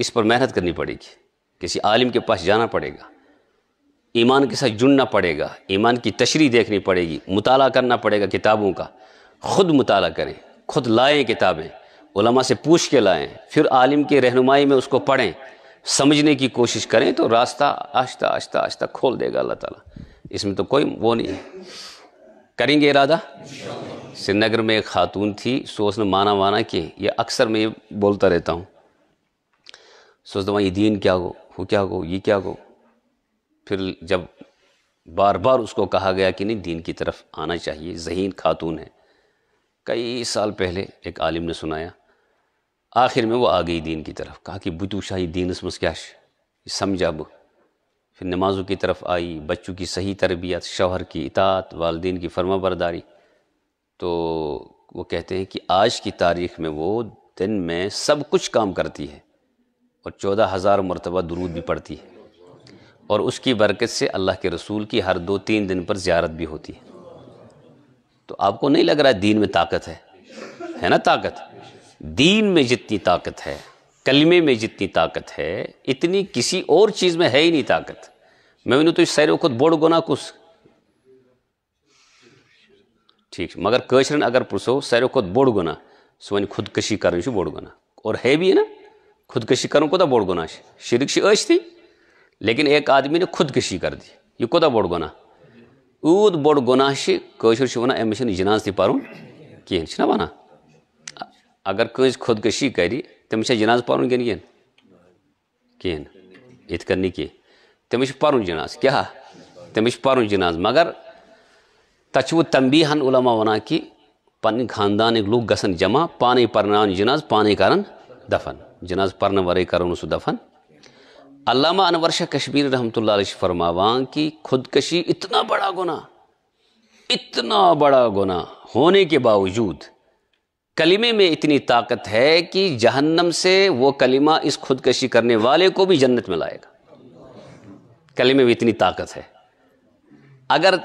इस पर मेहनत करनी पड़ेगी किसी आलिम के पास जाना पड़ेगा ईमान के साथ जुड़ना पड़ेगा ईमान की तशरी देखनी पड़ेगी मुताला करना पड़ेगा किताबों का ख़ुद मुताला करें खुद लाएँ किताबें उलमा से पूछ के लाएँ फिर आलिम की रहनुमाई में उसको पढ़ें समझने की कोशिश करें तो रास्ता आस्ता आस्ता आस्ता खोल देगा अल्लाह ताला इसमें तो कोई वो नहीं है करेंगे इरादा श्रीनगर में एक खातून थी सो उसने माना वाना कि ये अक्सर मैं ये बोलता रहता हूँ सोचता हूँ ये दीन क्या हो वो क्या हो ये क्या हो फिर जब बार बार उसको कहा गया कि नहीं दीन की तरफ आना चाहिए जहीन खातून है कई साल पहले एक आलिम ने सुनाया आखिर में वो आ गई दीन की तरफ कहा कि बुतू शाही दीन इसमस क्या समझा अब फिर नमाज़ों की तरफ आई बच्चों की सही तरबियत शोहर की इतात वालदेन की फर्मा बरदारी तो वो कहते हैं कि आज की तारीख में वो दिन में सब कुछ काम करती है और चौदह हज़ार मरतबा दरूद भी पड़ती है और उसकी बरकत से अल्लाह के रसूल की हर दो तीन दिन पर ज़्यारत भी होती है तो आपको नहीं लग रहा है दीन में ताकत है है ना ताकत दीन में जितनी ताकत है कलमे में जितनी ताकत है इतनी किसी और चीज़ में है ही नहीं ताकत मैं तो इस सैर खुद बोड़ गुना कुछ ठीक मगर कशरन अगर पुछो सारे खुद बोड़ गुना सो वन खुदकशी कर बोड गुना और है भी ना खुदकशी कर कूदा बोड़ गुना शिरक ती लेकिन एक आदमी ने खुदकशी कर दी यह कूद बोड गुना ऊद बोड गुना कशुर वन अमिस जनाज तु पार कहना वन अगर कंस खुदकशी कर तमिस जनाज पार कहन इत कर कह तमिस पुन जनाज क्या तमिस पुन जनाज मगर तचवु हन उलमा वन कि पन्न खानदान लूक गसन जमा पान पर्ना जनाज पानी कर दफन जनाज पर्न वर कर सह दफन अलामा अनवर कश्मीर रहमत फरमावा कि खुदकशी इतना बड़ा गुना इतना बड़ा गुना होने के बावजूद कलिमे में इतनी ताकत है कि जहन्नम से वो कलिमा इस खुदकशी करने वाले को भी जन्नत में लाएगा कलिमे में इतनी ताकत है अगर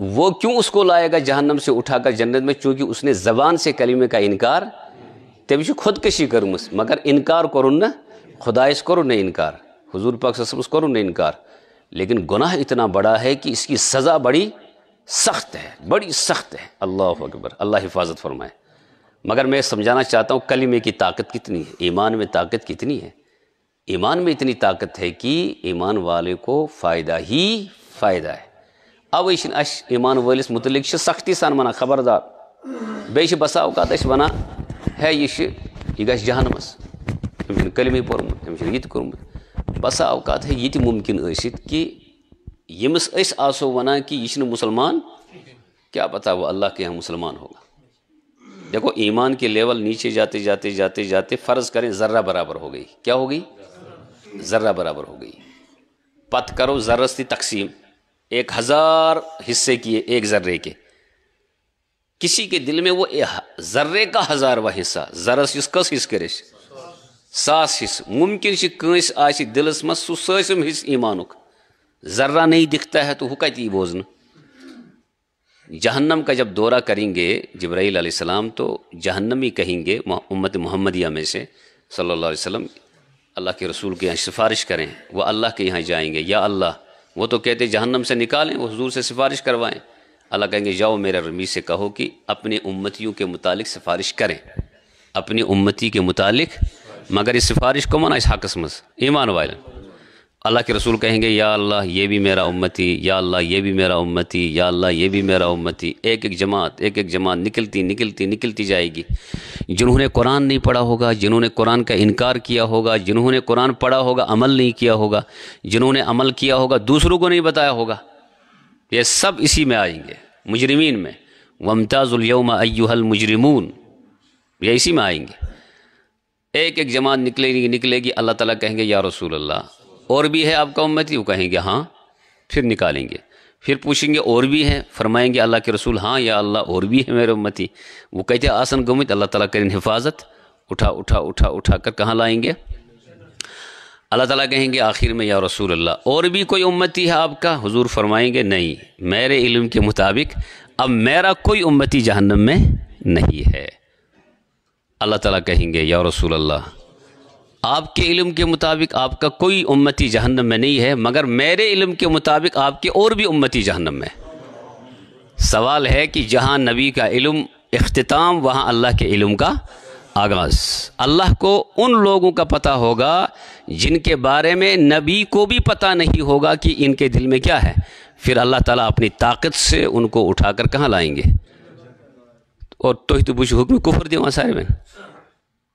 वो क्यों उसको लाएगा जहन्नम से उठाकर जन्नत में चूँकि उसने जबान से कलीमे का इनकार तभी से खुदकशी करूँ मगर इनकार करूँ न खुदाइश करूँ न इनकार हजूर पाक ससमस करूँ न इनकार लेकिन गुनाह इतना बड़ा है कि इसकी सज़ा बड़ी सख्त है बड़ी सख्त है अल्लाह अकबर अल्लाह हिफाजत फरमाए मगर मैं समझाना चाहता हूँ कलीमे की ताकत कितनी है ईमान में ताकत कितनी है ईमान में इतनी ताकत है कि ईमान वाले को फ़ायदा ही फ़ायदा है अवे ईमान वलिस मुतलिक सख्ती सान वन खबरदार बे बसा अवकात वन हे यह यह ग जहनमस पोर्मुत तम यह कर्मुत बसा अवकात है मुमकिन कि यमस आसो वन कि यह मुसलमान क्या पता वो अल्लाह के यहाँ मुसलमान होगा देखो ईमान के लेवल नीचे जाते जाते जाते जाते फ़र्ज़ करें ज़र्रा बराबर हो गई क्या हो गई ज़र्रा बराबर हो गई पत करो ज़र्रस थी तकसीम एक हज़ार हिस्से किए एक ज़र्रे के किसी के दिल में वो ज़र्रे का हजार व हिस्सा ज़रस यु कस हिस्स कर सास हिस्स मुमकिन कंस दिलस मज सम हिस्स ईमान ज़र्रा नहीं दिखता है तो हु कत बोजन जहन्नम का जब दौरा करेंगे जब्राईल सलाम तो जहन्नमी कहेंगे उम्मत मोहम्मदिया में से सल्ला वसलम अल्लाह के रसूल के यहाँ सिफारिश करें वह अल्लाह के यहाँ जाएंगे या अल्लाह वो तो कहते जहन्नम से निकालें वो हजूर से सिफारिश करवाएं अल्लाह कहेंगे जाओ मेरा रमी से कहो कि अपने उम्मतियों के मुतालिक सिफारिश करें अपनी उम्मती के मुतालिक मगर इस सिफारिश को मना इस हाकसमस ईमान वायलन अल्लाह के रसूल कहेंगे या अल्लाह ये भी मेरा उम्मती या अल्लाह ये भी मेरा उम्मती या अल्लाह ये भी मेरा उम्मती एक एक जमात एक एक जमात निकलती निकलती निकलती जाएगी जिन्होंने कुरान नहीं पढ़ा होगा जिन्होंने कुरान का इनकार किया होगा जिन्होंने कुरान पढ़ा होगा अमल नहीं किया होगा जिन्होंने अमल किया होगा दूसरों को नहीं बताया होगा ये सब इसी में आएंगे मुजरमीन में वमताज़ुलयमा अयुहल मुजरमून ये इसी में आएंगे एक एक जमात निकलेगी निकलेगी अल्लाह ताला कहेंगे या रसूल अल्लाह और भी है आपका उम्मती वो कहेंगे हाँ फिर निकालेंगे फिर पूछेंगे और भी हैं फरमाएंगे अल्लाह के रसूल हाँ या अल्लाह और भी है मेरे उम्मीती वो कहते हैं आसन गुमित अल्लाह ताला करें हिफाजत उठा उठा उठा उठा कर कहाँ लाएंगे अल्लाह ताला कहेंगे आखिर में या रसूल अल्लाह और भी कोई उम्मती है आपका हुजूर फरमाएंगे नहीं मेरे इल्म के मुताबिक अब मेरा कोई उम्मती जहन्नम में नहीं है अल्लाह ताला कहेंगे या रसूल अल्लाह आपके इलम के मुताबिक आपका कोई उम्मती जहन्नम में नहीं है मगर मेरे इलम के मुताबिक आपके और भी उम्मती जहन्नम में सवाल है कि जहाँ नबी का इलम अख्ताम वहाँ अल्लाह के इल्म का आगाज़ अल्लाह को उन लोगों का पता होगा जिनके बारे में नबी को भी पता नहीं होगा कि इनके दिल में क्या है फिर अल्लाह ताला अपनी ताकत से उनको उठाकर कहाँ लाएंगे और तो ही तो बुझ हुक्म कुफर वहाँ सारे में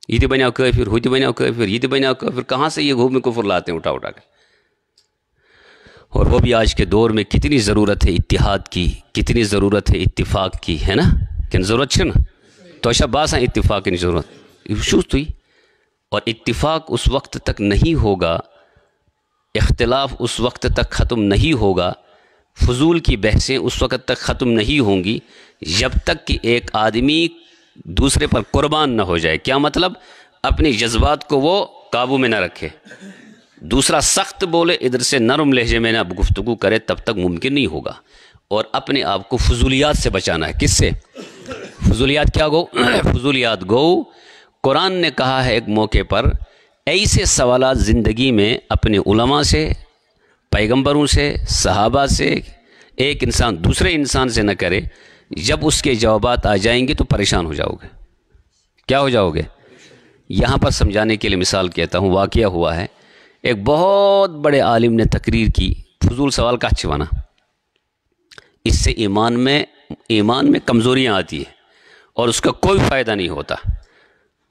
ये तो बनाओ फिर हुई तो बनाओ काफिर ये तो बनाओ फिर कहाँ से ये घूम कुफर लाते हैं उठा उठा कर और वो भी आज के दौर में कितनी ज़रूरत है इतिहाद की कितनी ज़रूरत है इतफाक़ की है ना किन ज़रूरत छ ना तो अच्छा बास है इतफाक़ की ज़रूरत शूज तो हुई और इतफाक उस वक्त तक नहीं होगा इख्तलाफ उस वक्त तक ख़त्म नहीं होगा फजूल की बहसें उस वक्त तक ख़त्म नहीं होंगी जब तक कि एक आदमी दूसरे पर कुर्बान ना हो जाए क्या मतलब अपने जज्बात को वो काबू में ना रखे दूसरा सख्त बोले इधर से नरम लहजे में ना गुफ्तु करे तब तक मुमकिन नहीं होगा और अपने आप को फजूलियात से बचाना है किससे फजूलियात क्या गो फजूलियात गो कुरान ने कहा है एक मौके पर ऐसे सवाल ज़िंदगी में अपने उलमा से पैगंबरों से सहाबा से एक इंसान दूसरे इंसान से न करे जब उसके जवाब आ जाएंगे तो परेशान हो जाओगे क्या हो जाओगे यहाँ पर समझाने के लिए मिसाल कहता हूँ वाक़ हुआ है एक बहुत बड़े आलिम ने तकरीर की फजूल सवाल का छिवाना इससे ईमान में ईमान में कमज़ोरियाँ आती है और उसका कोई फ़ायदा नहीं होता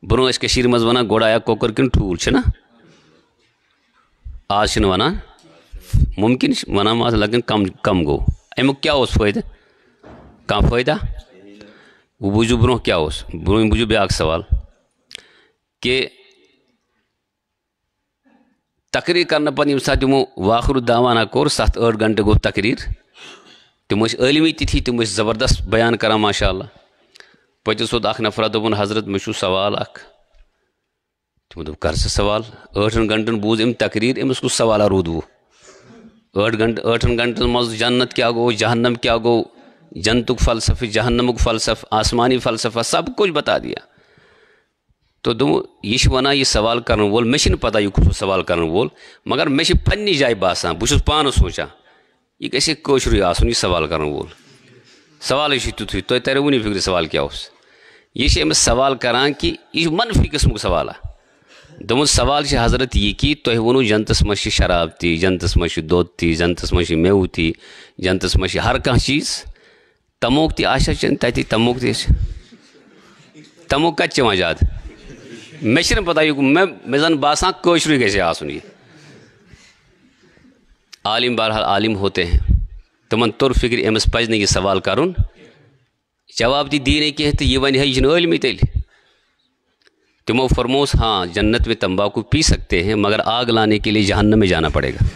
बनो इसके शीर मजवाना या कोकर किन ठूल छा ना आज वना मुमकिन वना मास लगन कम कम गो अमुक क्या उस फायदे कहाँ फायदा वो बुझू ब्रोह क्या उस ब्रोह बुझू सवाल के तकरीर करना पद सा दावाना कोर सत ठ घंटे गो तकरीर तुमी तो तिथि तुम तो जबरदस्त बयान करा माशा पचो नफरा दोपन हजरत मे सवाल अख तुम दो कर सवाल ठन घंटन बूझ अम तकरीर अम्स कुछ सवाल रूद वो ठ घंट ठन गंटन मज जन्नत क्या गो जहनम क्या गो जंतुक फलसफे जहन्नमुक फ़लसफ़ आसमानी फ़लसफ़ा सब कुछ बता दिया तो दो यह वन यह सवाल कर वोल मे पता यह सवाल कर वोल मगर मे पी जाए बसा बहुत पान सोचा यह गे कशर आसन यह सवाल कर वोल सवाल तुथ तुम तर वो फिक्र सवाल क्या उस यह सवाल कर कि यह मनफी कस्म सवाल दोन सवाल हजरत यह कि तुह वो जनतस मज शराब ती जनतस मज दोद ती जनतस मज मेव ती जनतस मज हर कह चीज़ तमोक्ति आशाचन तैति तमोक्ति तमोक कच्चे वहाँ जात मिश्र मे मैं मिजन बासा कोशरी कैसे आ सुनिए आलिम बहरहाल आलिम होते हैं तमन तो तुर् फिक्र अमस पज नह सवाल कर जवाब दी कह वन यह अलमी तेल तमो फरमोस हाँ जन्नत में तम्बाकू पी सकते हैं मगर आग लाने के लिए जहन्नम में जाना पड़ेगा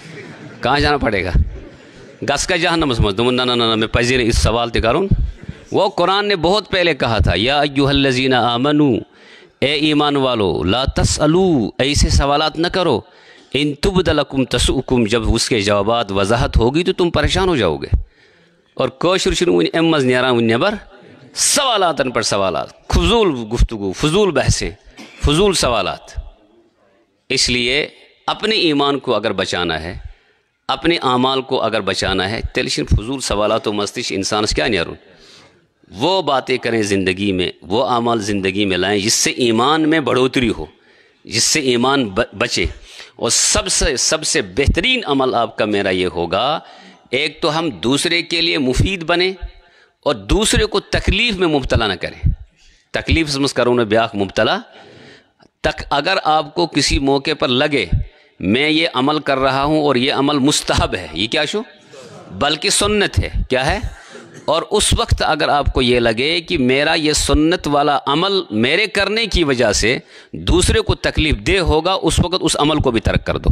कहाँ जाना पड़ेगा गसका का जहनमस मज दुम ना ना मैं पजे इस सवाल ते करूँ वो कुरान ने बहुत पहले कहा था या अयुहल्लजीना आमनु ए ईमान वालो ला तस अलू ऐसे सवाल न करो इन तुबदलकुम तसुकुम जब उसके जवाब वजाहत होगी तो तुम परेशान हो जाओगे और कौशर शुरू एम मज नारा नबर सवालातन पर सवाल फजूल गुफ्तु फजूल बहसें फजूल सवालात इसलिए अपने ईमान को अगर बचाना है अपने अमाल को अगर बचाना है तेलिशन तो फजूल सवाल तो मस्तिष्क इंसान से क्या नहीं वो बातें करें ज़िंदगी में वो अमाल ज़िंदगी में लाएं जिससे ईमान में बढ़ोतरी हो जिससे ईमान बचे और सबसे सबसे बेहतरीन अमल आपका मेरा ये होगा एक तो हम दूसरे के लिए मुफीद बने और दूसरे को तकलीफ़ में मुबतला ना करें तकलीफ़ समझ करो ना ब्याह मुबतला तक अगर आपको किसी मौके पर लगे मैं ये अमल कर रहा हूँ और ये अमल मुस्तहब है ये क्या शो बल्कि सुन्नत है क्या है और उस वक्त अगर आपको ये लगे कि मेरा ये सुन्नत वाला अमल मेरे करने की वजह से दूसरे को तकलीफ़ दे होगा उस वक्त उस अमल को भी तर्क कर दो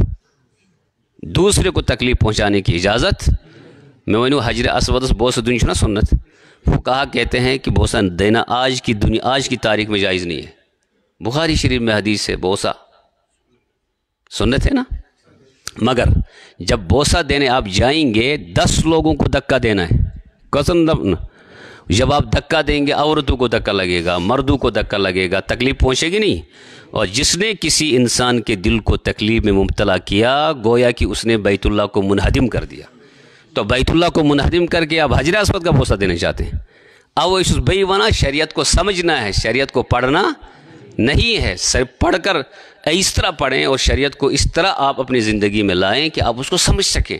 दूसरे को तकलीफ़ पहुँचाने की इजाज़त मैं वनू हजर असवद बोस दुनिया ना सुन्नत कहा कहते हैं कि बोसा देना आज की दुनिया आज की तारीख में जायज़ नहीं है बुखारी शरीफ में हदीस है बोसा सुन रहे थे ना मगर जब बोसा देने आप जाएंगे दस लोगों को धक्का देना है कसम जब आप धक्का देंगे औरतों को धक्का लगेगा मर्दों को धक्का लगेगा तकलीफ़ पहुंचेगी नहीं और जिसने किसी इंसान के दिल को तकलीफ में मुबतला किया गोया कि उसने बैतुल्ला को मुनहदिम कर दिया तो बैतुल्ला को मुनहदिम करके आप हजरा अस्पत का भोसा देना चाहते हैं अब इस बई वना शरीयत को समझना है शरीयत को पढ़ना नहीं है सिर्फ पढ़कर इस तरह पढ़ें और शरीयत को इस तरह आप अपनी ज़िंदगी में लाएं कि आप उसको समझ सकें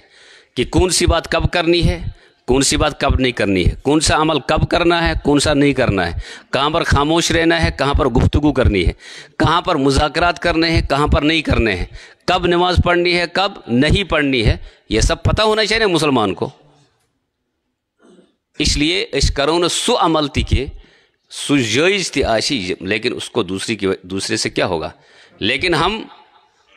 कि कौन सी बात कब करनी है कौन सी बात कब नहीं करनी है कौन सा अमल कब करना है कौन सा नहीं करना है कहाँ पर खामोश रहना है कहाँ पर गुफ्तगु करनी है कहाँ पर मुजाकरात करने हैं कहाँ पर नहीं करने हैं कब नमाज़ पढ़नी है कब नहीं पढ़नी है यह सब पता होना चाहिए मुसलमान को इसलिए इस करोन सुअमलती के सुजोज थी आशी लेकिन उसको दूसरी की दूसरे से क्या होगा लेकिन हम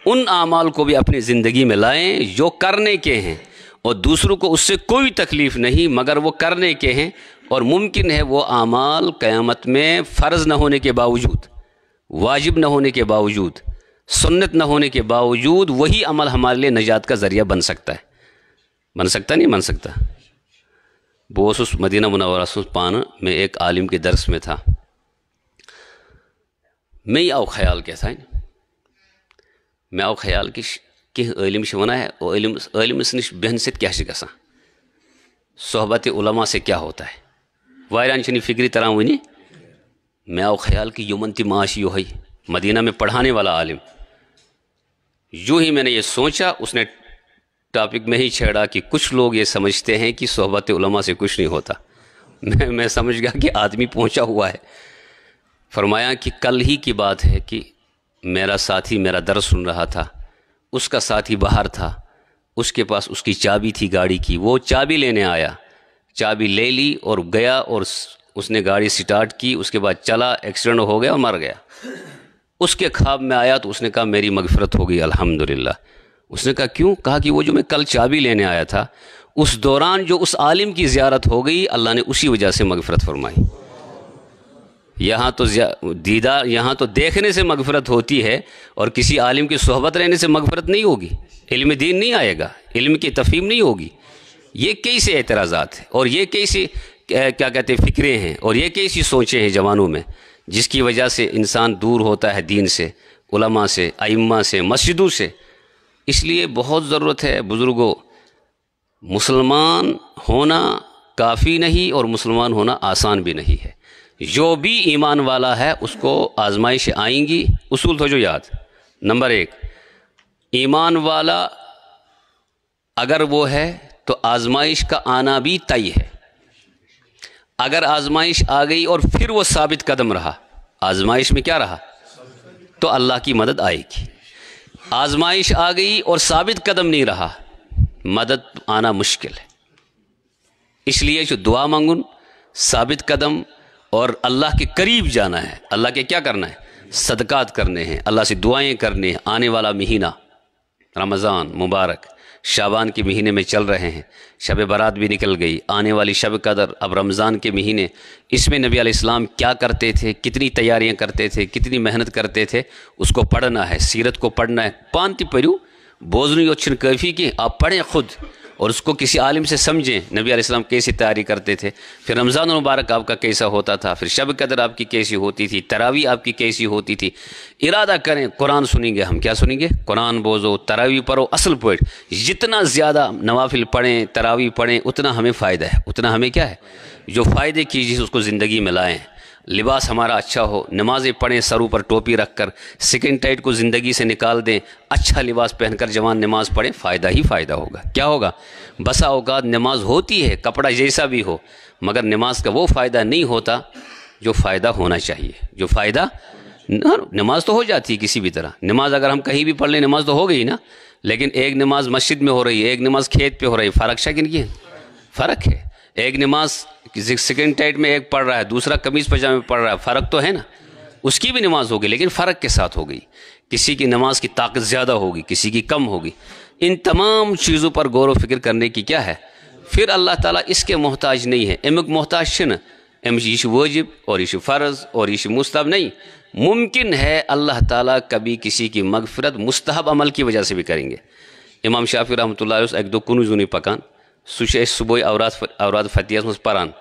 उन अमाल को भी अपनी ज़िंदगी में लाएं जो करने के हैं और दूसरों को उससे कोई तकलीफ़ नहीं मगर वो करने के हैं और मुमकिन है वो अमाल क़यामत में फ़र्ज़ न होने के बावजूद वाजिब न होने के बावजूद सुन्नत न होने के बावजूद वही अमल हमारे लिए नजात का ज़रिया बन सकता है बन सकता नहीं बन सकता वो उस मदीना मुनवर पान में एक आलिम के दर्स में था मैं आओ ख्याल क्या था मैं आओ ख्याल कि कहम से वन आलिमस नश बहन क्या ग सोहबत उलमा से क्या होता है वारान यह फिक्री तरान वन मैं आओ ख्याल कि ती माश यो मदीना में पढ़ाने वाला आलिम यूँ ही मैंने ये सोचा उसने टॉपिक में ही छेड़ा कि कुछ लोग ये समझते हैं कि सोहबत उलमा से कुछ नहीं होता मैं मैं समझ गया कि आदमी पहुंचा हुआ है फरमाया कि कल ही की बात है कि मेरा साथी मेरा दर्द सुन रहा था उसका साथी बाहर था उसके पास उसकी चाबी थी गाड़ी की वो चाबी लेने आया चाबी ले ली और गया और उसने गाड़ी स्टार्ट की उसके बाद चला एक्सीडेंट हो गया और मर गया उसके ख्वाब में आया तो उसने कहा मेरी मगफरत हो गई उसने कहा क्यों कहा कि वो जो मैं कल चाबी लेने आया था उस दौरान जो उस आलिम की ज्यारत हो गई अल्लाह ने उसी वजह से मगफरत फरमाई यहाँ तो दीदा यहाँ तो देखने से मगफरत होती है और किसी आलिम की सोहबत रहने से मगफरत नहीं होगी इल्म दीन नहीं आएगा इल्म की तफ़ीम नहीं होगी ये कई से एतराज़ात हैं और ये कई से क्या कहते हैं फ़िक्रें हैं और ये कई सी सोचें हैं जवानों में जिसकी वजह से इंसान दूर होता है दीन से उलमा से आइम्मा से मस्जिदों से इसलिए बहुत ज़रूरत है बुज़ुर्गों मुसलमान होना काफ़ी नहीं और मुसलमान होना आसान भी नहीं है जो भी ईमान वाला है उसको आजमाइश आएंगी उसूल तो जो याद नंबर एक ईमान वाला अगर वो है तो आजमाइश का आना भी तय है अगर आजमाइश आ गई और फिर वो साबित कदम रहा आजमाइश में क्या रहा तो अल्लाह की मदद आएगी आजमाइश आ गई और साबित कदम नहीं रहा मदद आना मुश्किल है इसलिए जो दुआ मांगून साबित कदम और अल्लाह के करीब जाना है अल्लाह के क्या करना है सदकात करने हैं अल्लाह से दुआएं करने हैं आने वाला महीना रमज़ान मुबारक शाबान के महीने में चल रहे हैं शब बारात भी निकल गई आने वाली शब कदर अब रमज़ान के महीने इसमें नबी आलाम क्या करते थे कितनी तैयारियां करते थे कितनी मेहनत करते थे उसको पढ़ना है सीरत को पढ़ना है पानती परू बोजनी और छिनकफी की आप पढ़ें खुद और उसको किसी आलिम से समझें नबी आसमाम कैसी तैयारी करते थे फिर रमज़ान मुबारक आपका कैसा होता था फिर शब कदर आपकी कैसी होती थी तरावी आपकी कैसी होती थी इरादा करें कुरान सुनेंगे हम क्या सुनेंगे कुरान बोझो तरावी पढ़ो असल पॉइंट जितना ज़्यादा नवाफिल पढ़ें तरावी पढ़ें उतना हमें फ़ायदा है उतना हमें क्या है जो फ़ायदे की उसको ज़िंदगी में लाएँ लिबास हमारा अच्छा हो नमाज़ें पढ़ें सरों पर टोपी रख कर सेकेंड टाइट को ज़िंदगी से निकाल दें अच्छा लिबास पहनकर जवान नमाज़ पढ़ें फ़ायदा ही फ़ायदा होगा क्या होगा बसा अवकात नमाज होती है कपड़ा जैसा भी हो मगर नमाज का वो फ़ायदा नहीं होता जो फ़ायदा होना चाहिए जो फ़ायदा नमाज तो हो जाती है किसी भी तरह नमाज अगर हम कहीं भी पढ़ लें नमाज तो हो गई ना लेकिन एक नमाज मस्जिद में हो रही है एक नमाज खेत पर हो रही है फ़र्क शक है फ़र्क है एक नमाज सेकेंड टाइट में एक पढ़ रहा है दूसरा कमीज पजामे में पढ़ रहा है फ़र्क तो है ना उसकी भी नमाज होगी लेकिन फ़र्क के साथ हो गई किसी की नमाज की ताकत ज़्यादा होगी किसी की कम होगी इन तमाम चीज़ों पर गौर व फिक्र करने की क्या है फिर अल्लाह ताला इसके मोहताज नहीं है एमक मोहताज छिन एम यह वजिब और यह फ़र्ज़ और यह मुस्तब नहीं मुमकिन है अल्लाह ताला कभी किसी की मगफरत मुस्तहब अमल की वजह से भी करेंगे इमाम शाफी रहमत एक दो कनुजूनी पकान सह सुबह अवरात अवरात फतिहस मज पान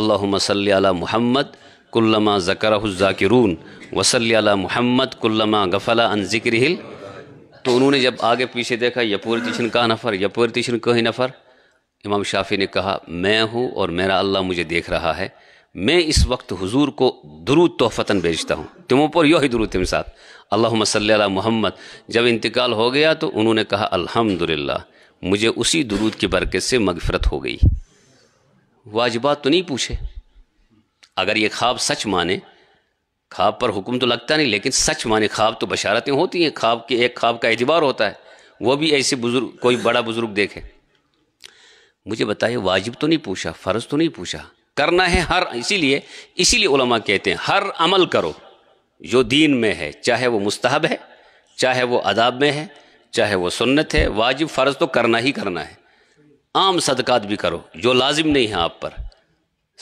अल्लाम सल महमद कुल्लमा ज़करजाकिरून वसल महमद कुल्लमा गफला अन ज़िक्र हिल तो उन्होंने जब आगे पीछे देखा यपूर तिशन कहा नफ़र यपूर तिशन कहीं नफ़र इमाम शाफी ने कहा मैं हूँ और मेरा अल्लाह मुझे देख रहा है मैं इस वक्त हुजूर को दरूद तोहफ़ता भेजता हूँ तुमों पर यो ही दरूद तुम साथ अल्लाह सल महमद जब इंतकाल हो गया तो उन्होंने कहा अल्हम्दुलिल्लाह मुझे उसी दुरूद की बरकत से मगफरत हो गई वाजिबात तो नहीं पूछे अगर ये ख्वाब सच माने ख्वाब पर हुक्म तो लगता नहीं लेकिन सच माने ख्वाब तो बशारतें होती हैं ख्वाब के एक ख्वाब का एतबार होता है वो भी ऐसे बुजुर्ग कोई बड़ा बुजुर्ग देखे मुझे बताइए वाजिब तो नहीं पूछा फ़र्ज़ तो नहीं पूछा करना है हर इसीलिए इसीलिए उलमा कहते हैं हर अमल करो जो दीन में है चाहे वो मुस्तहब है चाहे वो अदाब में है चाहे वो सुन्नत है वाजिब फ़र्ज तो करना ही करना है आम सदक़ात भी करो जो लाजिम नहीं है आप पर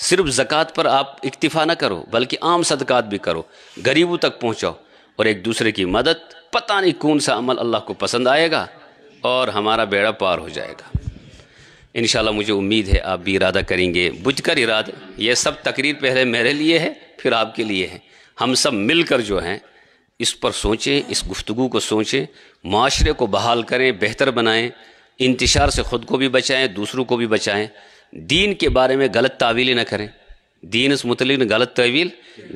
सिर्फ ज़क़़त पर आप इक्तफ़ा ना करो बल्कि आम सदक़ात भी करो गरीबों तक पहुँचाओ और एक दूसरे की मदद पता नहीं कौन सा अमल अल्लाह को पसंद आएगा और हमारा बेड़ा पार हो जाएगा इन मुझे उम्मीद है आप भी इरादा करेंगे बुझ कर इरादा ये सब तकरीर पहले मेरे लिए है फिर आपके लिए है हम सब मिलकर जो हैं इस पर सोचें इस गुफ्तु को सोचें माशरे को बहाल करें बेहतर बनाएं इंतशार से ख़ुद को भी बचाएं दूसरों को भी बचाएं दीन के बारे में गलत तावीलें न करें दीन से मुतल गलत तवील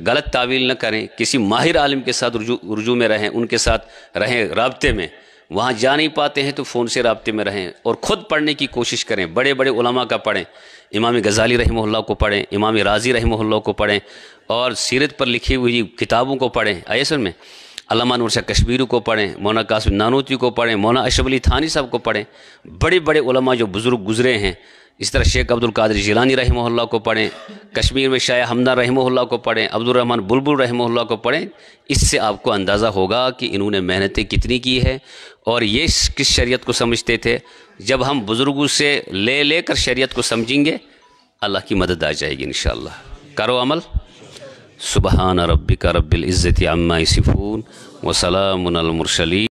गलत तावील न करें किसी माहिर आलम के साथ रुजू रुजू में रहें उनके साथ रहें रबते में वहाँ जा नहीं पाते हैं तो फ़ोन से रबते में रहें और ख़ुद पढ़ने की कोशिश करें बड़े बड़े उलमा का पढ़ें इमाम गज़ाली रही को पढ़ें इमाम राज़ी रही को पढ़ें और सीरत पर लिखी हुई किताबों को पढ़ें आइए सर में अलामा नूरशा कश्मीर को पढ़ें मौना कासिम नानूती को पढ़ें मौना अशफ अली थानी साहब को पढ़ें बड़े बड़े उलमा जो बुज़ुर्ग गुजरे हैं इस तरह शेख अब्दुल कादिर जिलानी रही को पढ़ें कश्मीर में शाह हमदा रही को पढ़ें अब्दुलरहमान बुलबुल रही को पढ़ें इससे आपको अंदाज़ा होगा कि इन्होंने मेहनतें कितनी की है और ये किस शरीत को समझते थे जब हम बुज़ुर्गों से ले लेकर शरीयत को समझेंगे अल्लाह की मदद आ जाएगी इन करो अमल सुबहान रबिक रबिल्ज़त अम्मा सिफून वसलामरसली